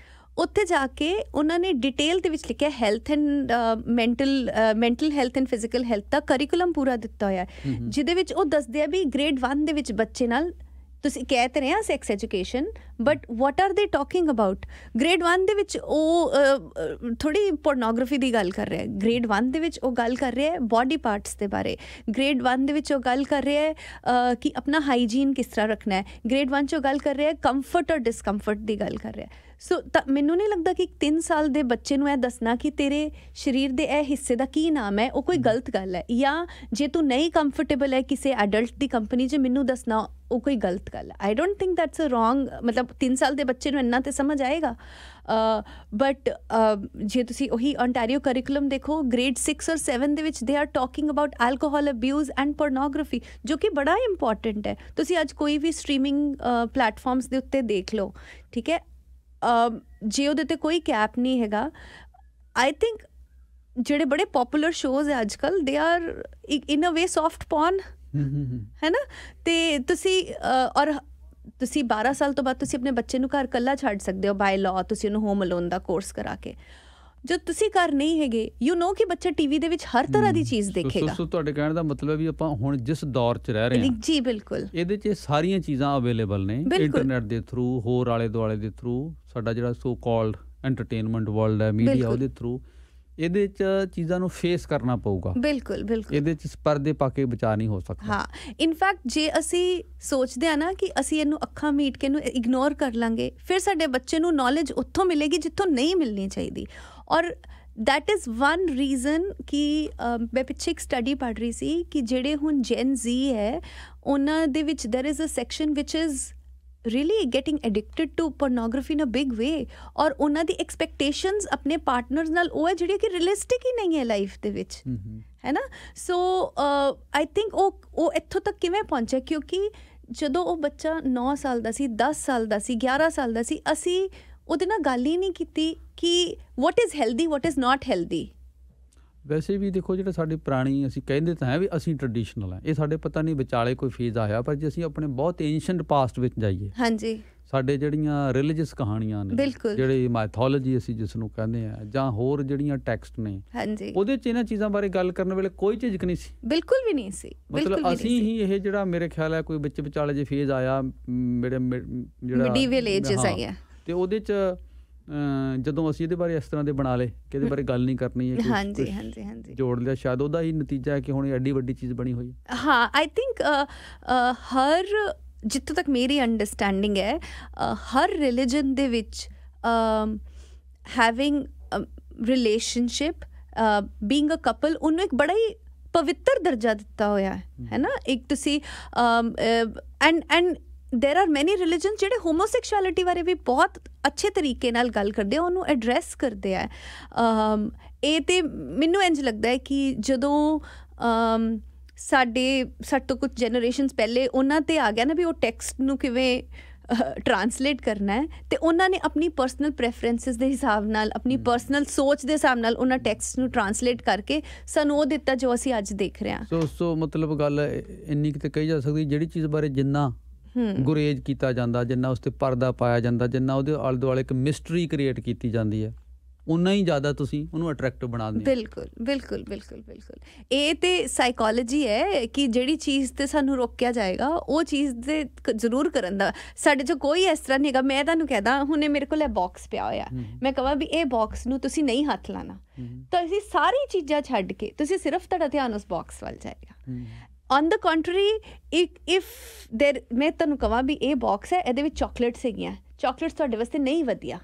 ਉੱਥੇ ਜਾ ਕੇ ਉਹਨਾਂ ਨੇ ਡਿਟੇਲ ਦੇ ਵਿੱਚ ਲਿਖਿਆ health and mental mental health and physical health ਦਾ ਕਰਿਕੂਲਮ ਪੂਰਾ ਦਿੱਤਾ ਹੋਇਆ ਹੈ ਜਿਹਦੇ ਵਿੱਚ ਉਹ ਦੱਸਦੇ ਆ ਵੀ ਗ੍ਰੇਡ 1 ਦੇ ਵਿੱਚ ਬੱਚੇ ਨਾਲ ਤੁਸੀਂ ਕਹਿ ਤੇ ਰਹੇ ਆ sex education but what are they talking about grade 1 ਦੇ ਵਿੱਚ ਉਹ ਥੋੜੀ ਪੋਰਨੋਗ੍ਰਾਫੀ ਦੀ ਗੱਲ ਕਰ ਰਿਹਾ ਹੈ ਗ੍ਰੇਡ 1 ਦੇ ਵਿੱਚ ਉਹ ਗੱਲ ਕਰ ਰਿਹਾ ਹੈ ਬਾਡੀ ਪਾਰਟਸ ਦੇ ਬਾਰੇ ਗ੍ਰੇਡ 1 ਦੇ ਵਿੱਚ ਉਹ ਗੱਲ ਕਰ ਰਿਹਾ ਹੈ ਕਿ ਆਪਣਾ ਹਾਈਜੀਨ ਕਿਸ ਤਰ੍ਹਾਂ ਰੱਖਣਾ ਹੈ ਗ੍ਰੇਡ 1 ਚ ਉਹ ਗੱਲ ਕਰ ਰਿਹਾ ਹੈ ਕੰਫਰਟ ਔਰ ਡਿਸਕੰਫਰਟ ਦੀ ਗੱਲ ਕਰ ਰਿਹਾ ਹੈ ਸੋ ਮੈਨੂੰ ਨਹੀਂ ਲੱਗਦਾ ਕਿ 3 ਸਾਲ ਦੇ ਬੱਚੇ ਨੂੰ ਇਹ ਦੱਸਣਾ ਕਿ ਤੇਰੇ ਸਰੀਰ ਦੇ ਇਹ ਹਿੱਸੇ ਦਾ ਕੀ ਨਾਮ ਹੈ ਉਹ ਕੋਈ ਗਲਤ ਗੱਲ ਹੈ ਜਾਂ ਜੇ ਤੂੰ ਨਹੀਂ ਕੰਫਰਟੇਬਲ ਹੈ ਕਿਸੇ ਐਡਲਟ ਦੀ ਕੰਪਨੀ 'ਚ ਮੈਨੂੰ ਦੱਸਣਾ ਉਹ ਕੋਈ ਗਲਤ ਗੱਲ ਹੈ I don't think that's a wrong ਮਤਲਬ 3 ਸਾਲ ਦੇ ਬੱਚੇ ਨੂੰ ਇੰਨਾ ਤੇ ਸਮਝ ਆਏਗਾ ਬਟ ਜੇ ਤੁਸੀਂ ਉਹੀ ਅੰਟਾਰੀਓ ਕਰਿਕੂਲਮ ਦੇਖੋ ਗ੍ਰੇਡ 6 ਔਰ 7 ਦੇ ਵਿੱਚ they are talking about alcohol abuse and pornography ਜੋ ਕਿ ਬੜਾ ਇੰਪੋਰਟੈਂਟ ਹੈ ਤੁਸੀਂ ਅੱਜ ਕੋਈ ਵੀ ਸਟ੍ਰੀਮਿੰਗ ਪਲੇਟਫਾਰਮਸ ਦੇ ਉੱਤੇ ਦੇਖ ਲਓ ਠੀਕ ਹੈ ਜੇ ਉਹਦੇ ਤੇ ਕੋਈ ਕੈਪ ਨਹੀਂ ਹੈਗਾ ਆਈ ਥਿੰਕ ਜਿਹੜੇ ਬੜੇ ਪਪੂਲਰ ਸ਼ੋਜ਼ ਹੈ ਅੱਜ ਕੱਲ they are in a way soft ਪੌਨ ਹੈ ਨਾ ਤੇ ਤੁਸੀਂ ਔਰ ਤੁਸੀਂ 12 ਸਾਲ ਤੋਂ ਬਾਅਦ ਤੁਸੀਂ ਆਪਣੇ ਬੱਚੇ ਨੂੰ ਘਰ ਕੱਲਾ ਛੱਡ ਸਕਦੇ ਹੋ ਬਾਈ ਲਾਅ ਤੁਸੀਂ ਉਹਨੂੰ ਹੋਮ ਅਲੋਨ ਦਾ ਕੋਰਸ ਕਰਾ ਕੇ ਜੋ ਤੁਸੀਂ ਕਰ ਨਹੀਂ ਹੈਗੇ ਯੂ نو ਕਿ ਬੱਚਾ ਟੀਵੀ ਦੇ ਵਿੱਚ ਹਰ ਤਰ੍ਹਾਂ ਦੀ ਚੀਜ਼ ਦੇਖੇਗਾ ਸੋ ਤੁਹਾਡੇ ਕਹਿਣ ਦਾ ਮਤਲਬ ਹੈ ਵੀ ਆਪਾਂ ਹੁਣ ਜਿਸ ਦੌਰ 'ਚ ਰਹਿ ਰਹੇ ਹਾਂ ਜੀ ਬਿਲਕੁਲ ਇਹਦੇ 'ਚ ਸਾਰੀਆਂ ਚੀਜ਼ਾਂ ਅਵੇਲੇਬਲ ਨੇ ਇੰਟਰਨੈਟ ਦੇ ਥਰੂ ਹੋਰ ਆਲੇ ਦੁਆਲੇ ਦੇ ਥਰੂ ਸਾਡਾ ਜਿਹੜਾ ਸੋ ਕਾਲਡ ਐਂਟਰਟੇਨਮੈਂਟ ਵਰਲਡ ਹੈ ਮੀਡੀਆ ਉਹਦੇ ਥਰੂ ਇਹਦੇ ਚ ਚੀਜ਼ਾਂ ਨੂੰ ਫੇਸ ਕਰਨਾ ਪਊਗਾ ਬਿਲਕੁਲ ਬਿਲਕੁਲ ਇਹਦੇ ਚ ਪਰਦੇ ਪਾ ਕੇ ਬਚਾ ਨਹੀਂ ਹੋ ਸਕਦਾ ਹਾਂ ਇਨਫੈਕਟ ਜੇ ਅਸੀਂ ਸੋਚਦੇ ਆ ਨਾ ਕਿ ਅਸੀਂ ਇਹਨੂੰ ਅੱਖਾਂ ਮੀਟ ਕੇ ਇਹਨੂੰ ਇਗਨੋਰ ਕਰ ਲਾਂਗੇ ਫਿਰ ਸਾਡੇ ਬੱਚੇ ਨੂੰ ਨੌਲੇਜ ਉੱਥੋਂ ਮਿਲੇਗੀ ਜਿੱਥੋਂ ਨਹੀਂ ਮਿਲਣੀ ਚਾਹੀਦੀ ਔਰ ਦੈਟ ਇਜ਼ ਵਨ ਰੀਜ਼ਨ ਕਿ ਮੈਂ ਪਿੱਛੇ ਇੱਕ ਸਟੱਡੀ ਪੜ੍ਹ ਰਹੀ ਸੀ ਕਿ ਜਿਹੜੇ ਹੁਣ ਜੈਨ ਜ਼ੀ ਹੈ ਉਹਨਾਂ ਦੇ ਵਿੱਚ there is ਅ ਸੈਕਸ਼ਨ ਵਿਚ is really getting addicted to pornography in a big way ਔਰ ਉਹਨਾਂ ਦੀ expectations ਆਪਣੇ partners ਨਾਲ ਉਹ ਹੈ ਜਿਹੜੀ ਕਿ realistic ਹੀ ਨਹੀਂ ਹੈ life ਦੇ ਵਿੱਚ ਹੈ ਨਾ ਸੋ ਆਈ ਥਿੰਕ ਉਹ ਉਹ ਇੱਥੋਂ ਤੱਕ ਕਿਵੇਂ ਪਹੁੰਚਿਆ ਕਿਉਂਕਿ ਜਦੋਂ ਉਹ ਬੱਚਾ 9 ਸਾਲ ਦਾ ਸੀ 10 ਸਾਲ ਦਾ ਸੀ 11 ਸਾਲ ਦਾ ਸੀ ਅਸੀਂ ਉਹਦੇ ਨਾਲ ਗੱਲ ਹੀ ਨਹੀਂ ਕੀਤੀ ਕਿ what is healthy what is not healthy ਵੈਸੇ ਵੀ ਦੇਖੋ ਜਿਹੜਾ ਸਾਡੇ ਪੁਰਾਣੀ ਅਸੀਂ ਕਹਿੰਦੇ ਤਾਂ ਹੈ ਵੀ ਅਸੀਂ ਟ੍ਰੈਡੀਸ਼ਨਲ ਹੈ ਇਹ ਸਾਡੇ ਪਤਾ ਨਹੀਂ ਵਿਚਾਲੇ ਕੋਈ ਫੇਜ਼ ਆਇਆ ਪਰ ਜੇ ਅਸੀਂ ਆਪਣੇ ਬਹੁਤ ਐਂਸ਼ੀਅੰਟ ਪਾਸਟ ਵਿੱਚ ਜਾਈਏ ਹਾਂਜੀ ਸਾਡੇ ਜਿਹੜੀਆਂ ਰਿਲੀਜੀਅਸ ਕਹਾਣੀਆਂ ਨੇ ਜਿਹੜੇ ਮਾਈਥੋਲੋਜੀ ਅਸੀਂ ਜਿਸ ਨੂੰ ਕਹਿੰਦੇ ਆ ਜਾਂ ਹੋਰ ਜਿਹੜੀਆਂ ਟੈਕਸਟ ਨੇ ਹਾਂਜੀ ਉਹਦੇ ਚ ਇਹਨਾਂ ਚੀਜ਼ਾਂ ਬਾਰੇ ਗੱਲ ਕਰਨ ਵੇਲੇ ਕੋਈ ਝਿਜਕ ਨਹੀਂ ਸੀ ਬਿਲਕੁਲ ਵੀ ਨਹੀਂ ਸੀ ਬਿਲਕੁਲ ਮਤਲਬ ਅਸੀਂ ਹੀ ਇਹ ਜਿਹੜਾ ਮੇਰੇ ਖਿਆਲ ਹੈ ਕੋਈ ਵਿੱਚ ਵਿਚਾਲੇ ਜੇ ਫੇਜ਼ ਆਇਆ ਮੇਰੇ ਜਿਹੜਾ ਮਿਡੀਵਲ ਏਜਸ ਆਈਆਂ ਤੇ ਉਹਦੇ ਚ ਜਦੋਂ ਅਸੀਂ ਇਹਦੇ ਬਾਰੇ ਇਸ ਤਰ੍ਹਾਂ ਦੇ ਬਣਾ ਲਏ ਕਿ ਇਹਦੇ ਬਾਰੇ ਗੱਲ ਨਹੀਂ ਕਰਨੀ ਹੈ ਹਾਂਜੀ ਹਾਂਜੀ ਹਾਂਜੀ ਜੋੜ ਲਿਆ ਸ਼ਾਇਦ ਉਹਦਾ ਹੀ ਨਤੀਜਾ ਹੈ ਕਿ ਹੁਣ ਇਹ ਐਡੀ ਵੱਡੀ ਚੀਜ਼ ਬਣੀ ਹੋਈ ਹੈ ਹਾਂ ਆਈ ਥਿੰਕ ਹਰ ਜਿੱਥੋਂ ਤੱਕ ਮੇਰੀ ਅੰਡਰਸਟੈਂਡਿੰਗ ਹੈ ਹਰ ਰਿਲੀਜੀਅਨ ਦੇ ਵਿੱਚ having relationship being a couple ਉਹਨੂੰ ਇੱਕ ਬੜਾ ਹੀ ਪਵਿੱਤਰ ਦਰਜਾ ਦਿੱਤਾ ਹੋਇਆ ਹੈ ਹੈ ਨਾ ਇੱਕ ਤੁਸੀਂ and and there are many religion ਜਿਹੜੇ ਹੋਮੋਸੈਕਸ਼ੁਅਲਿਟੀ ਬਾਰੇ ਵੀ ਬਹੁਤ ਅੱਛੇ ਤਰੀਕੇ ਨਾਲ ਗੱਲ ਕਰਦੇ ਆ ਉਹਨੂੰ ਐਡਰੈਸ ਕਰਦੇ ਆ ਇਹ ਤੇ ਮੈਨੂੰ ਇੰਜ ਲੱਗਦਾ ਹੈ ਕਿ ਜਦੋਂ ਸਾਡੇ ਸਾਡੇ ਤੋਂ ਕੁਝ ਜਨਰੇਸ਼ਨਸ ਪਹਿਲੇ ਉਹਨਾਂ ਤੇ ਆ ਗਿਆ ਨਾ ਵੀ ਉਹ ਟੈਕਸਟ ਨੂੰ ਕਿਵੇਂ ਟਰਾਂਸਲੇਟ ਕਰਨਾ ਹੈ ਤੇ ਉਹਨਾਂ ਨੇ ਆਪਣੀ ਪਰਸਨਲ ਪ੍ਰੈਫਰੈਂਸਸ ਦੇ ਹਿਸਾਬ ਨਾਲ ਆਪਣੀ ਪਰਸਨਲ ਸੋਚ ਦੇ ਹਿਸਾਬ ਨਾਲ ਉਹਨਾਂ ਟੈਕਸਟ ਨੂੰ ਟਰਾਂਸਲੇਟ ਕਰਕੇ ਸਾਨੂੰ ਉਹ ਦਿੱਤਾ ਜੋ ਅਸੀਂ ਅੱਜ ਦੇਖ ਰਹੇ ਹਾਂ ਸੋ ਸੋ ਮਤਲਬ ਗੱਲ ਇੰਨੀ ਕਿਤੇ ਕਹੀ ਜਾ ਸਕਦੀ ਜਿਹੜੀ ਚੀਜ਼ ਬਾਰੇ ਜਿੰਨਾ ਗੁਰੇਜ ਕੀਤਾ ਜਾਂਦਾ ਜਿੰਨਾ ਉਸ ਤੇ ਪਰਦਾ ਪਾਇਆ ਜਾਂਦਾ ਜਿੰਨਾ ਉਹਦੇ ਆਲੇ ਦੁਆਲੇ ਇੱਕ ਮਿਸਟਰੀ ਕ੍ਰੀਏਟ ਕੀਤੀ ਜਾਂਦੀ ਹੈ ਉਨਾ ਹੀ ਜ਼ਿਆਦਾ ਤੁਸੀਂ ਉਹਨੂੰ ਅਟਰੈਕਟਿਵ ਬਣਾ ਦਿੰਦੇ ਬਿਲਕੁਲ ਬਿਲਕੁਲ ਬਿਲਕੁਲ ਬਿਲਕੁਲ ਇਹ ਤੇ ਸਾਈਕੋਲੋਜੀ ਹੈ ਕਿ ਜਿਹੜੀ ਚੀਜ਼ ਤੇ ਸਾਨੂੰ ਰੋਕਿਆ ਜਾਏਗਾ ਉਹ ਚੀਜ਼ ਦੇ ਜ਼ਰੂਰ ਕਰਨ ਦਾ ਸਾਡੇ ਚ ਕੋਈ ਇਸ ਤਰ੍ਹਾਂ ਨਹੀਂਗਾ ਮੈਂ ਤੁਹਾਨੂੰ ਕਹਦਾ ਹੁਣੇ ਮੇਰੇ ਕੋਲ ਇਹ ਬਾਕਸ ਪਿਆ ਹੋਇਆ ਮੈਂ ਕਹਾਂ ਵੀ ਇਹ ਬਾਕਸ ਨੂੰ ਤੁਸੀਂ ਨਹੀਂ ਹੱਥ ਲਾਣਾ ਤਾਂ ਅਸੀਂ ਸਾਰੀ ਚੀਜ਼ਾਂ ਛੱਡ ਕੇ ਤੁਸੀਂ ਸਿਰਫ ਤੁਹਾਡਾ ਧਿਆਨ ਉਸ ਬਾਕਸ ਵੱਲ ਜਾਏਗਾ ਔਨ ਦਾ ਕੰਟਰੀ ਇੱਕ ਇਫ देयर ਮੈਂ ਤੁਹਾਨੂੰ ਕਹਾਂ ਵੀ ਇਹ ਬਾਕਸ ਹੈ ਇਹਦੇ ਵਿੱਚ ਚਾਕਲੇਟਸ ਹੈਗੀਆਂ ਚਾਕਲੇਟਸ ਤੁਹਾਡੇ ਵਾਸਤੇ ਨਹੀਂ ਵਧੀਆ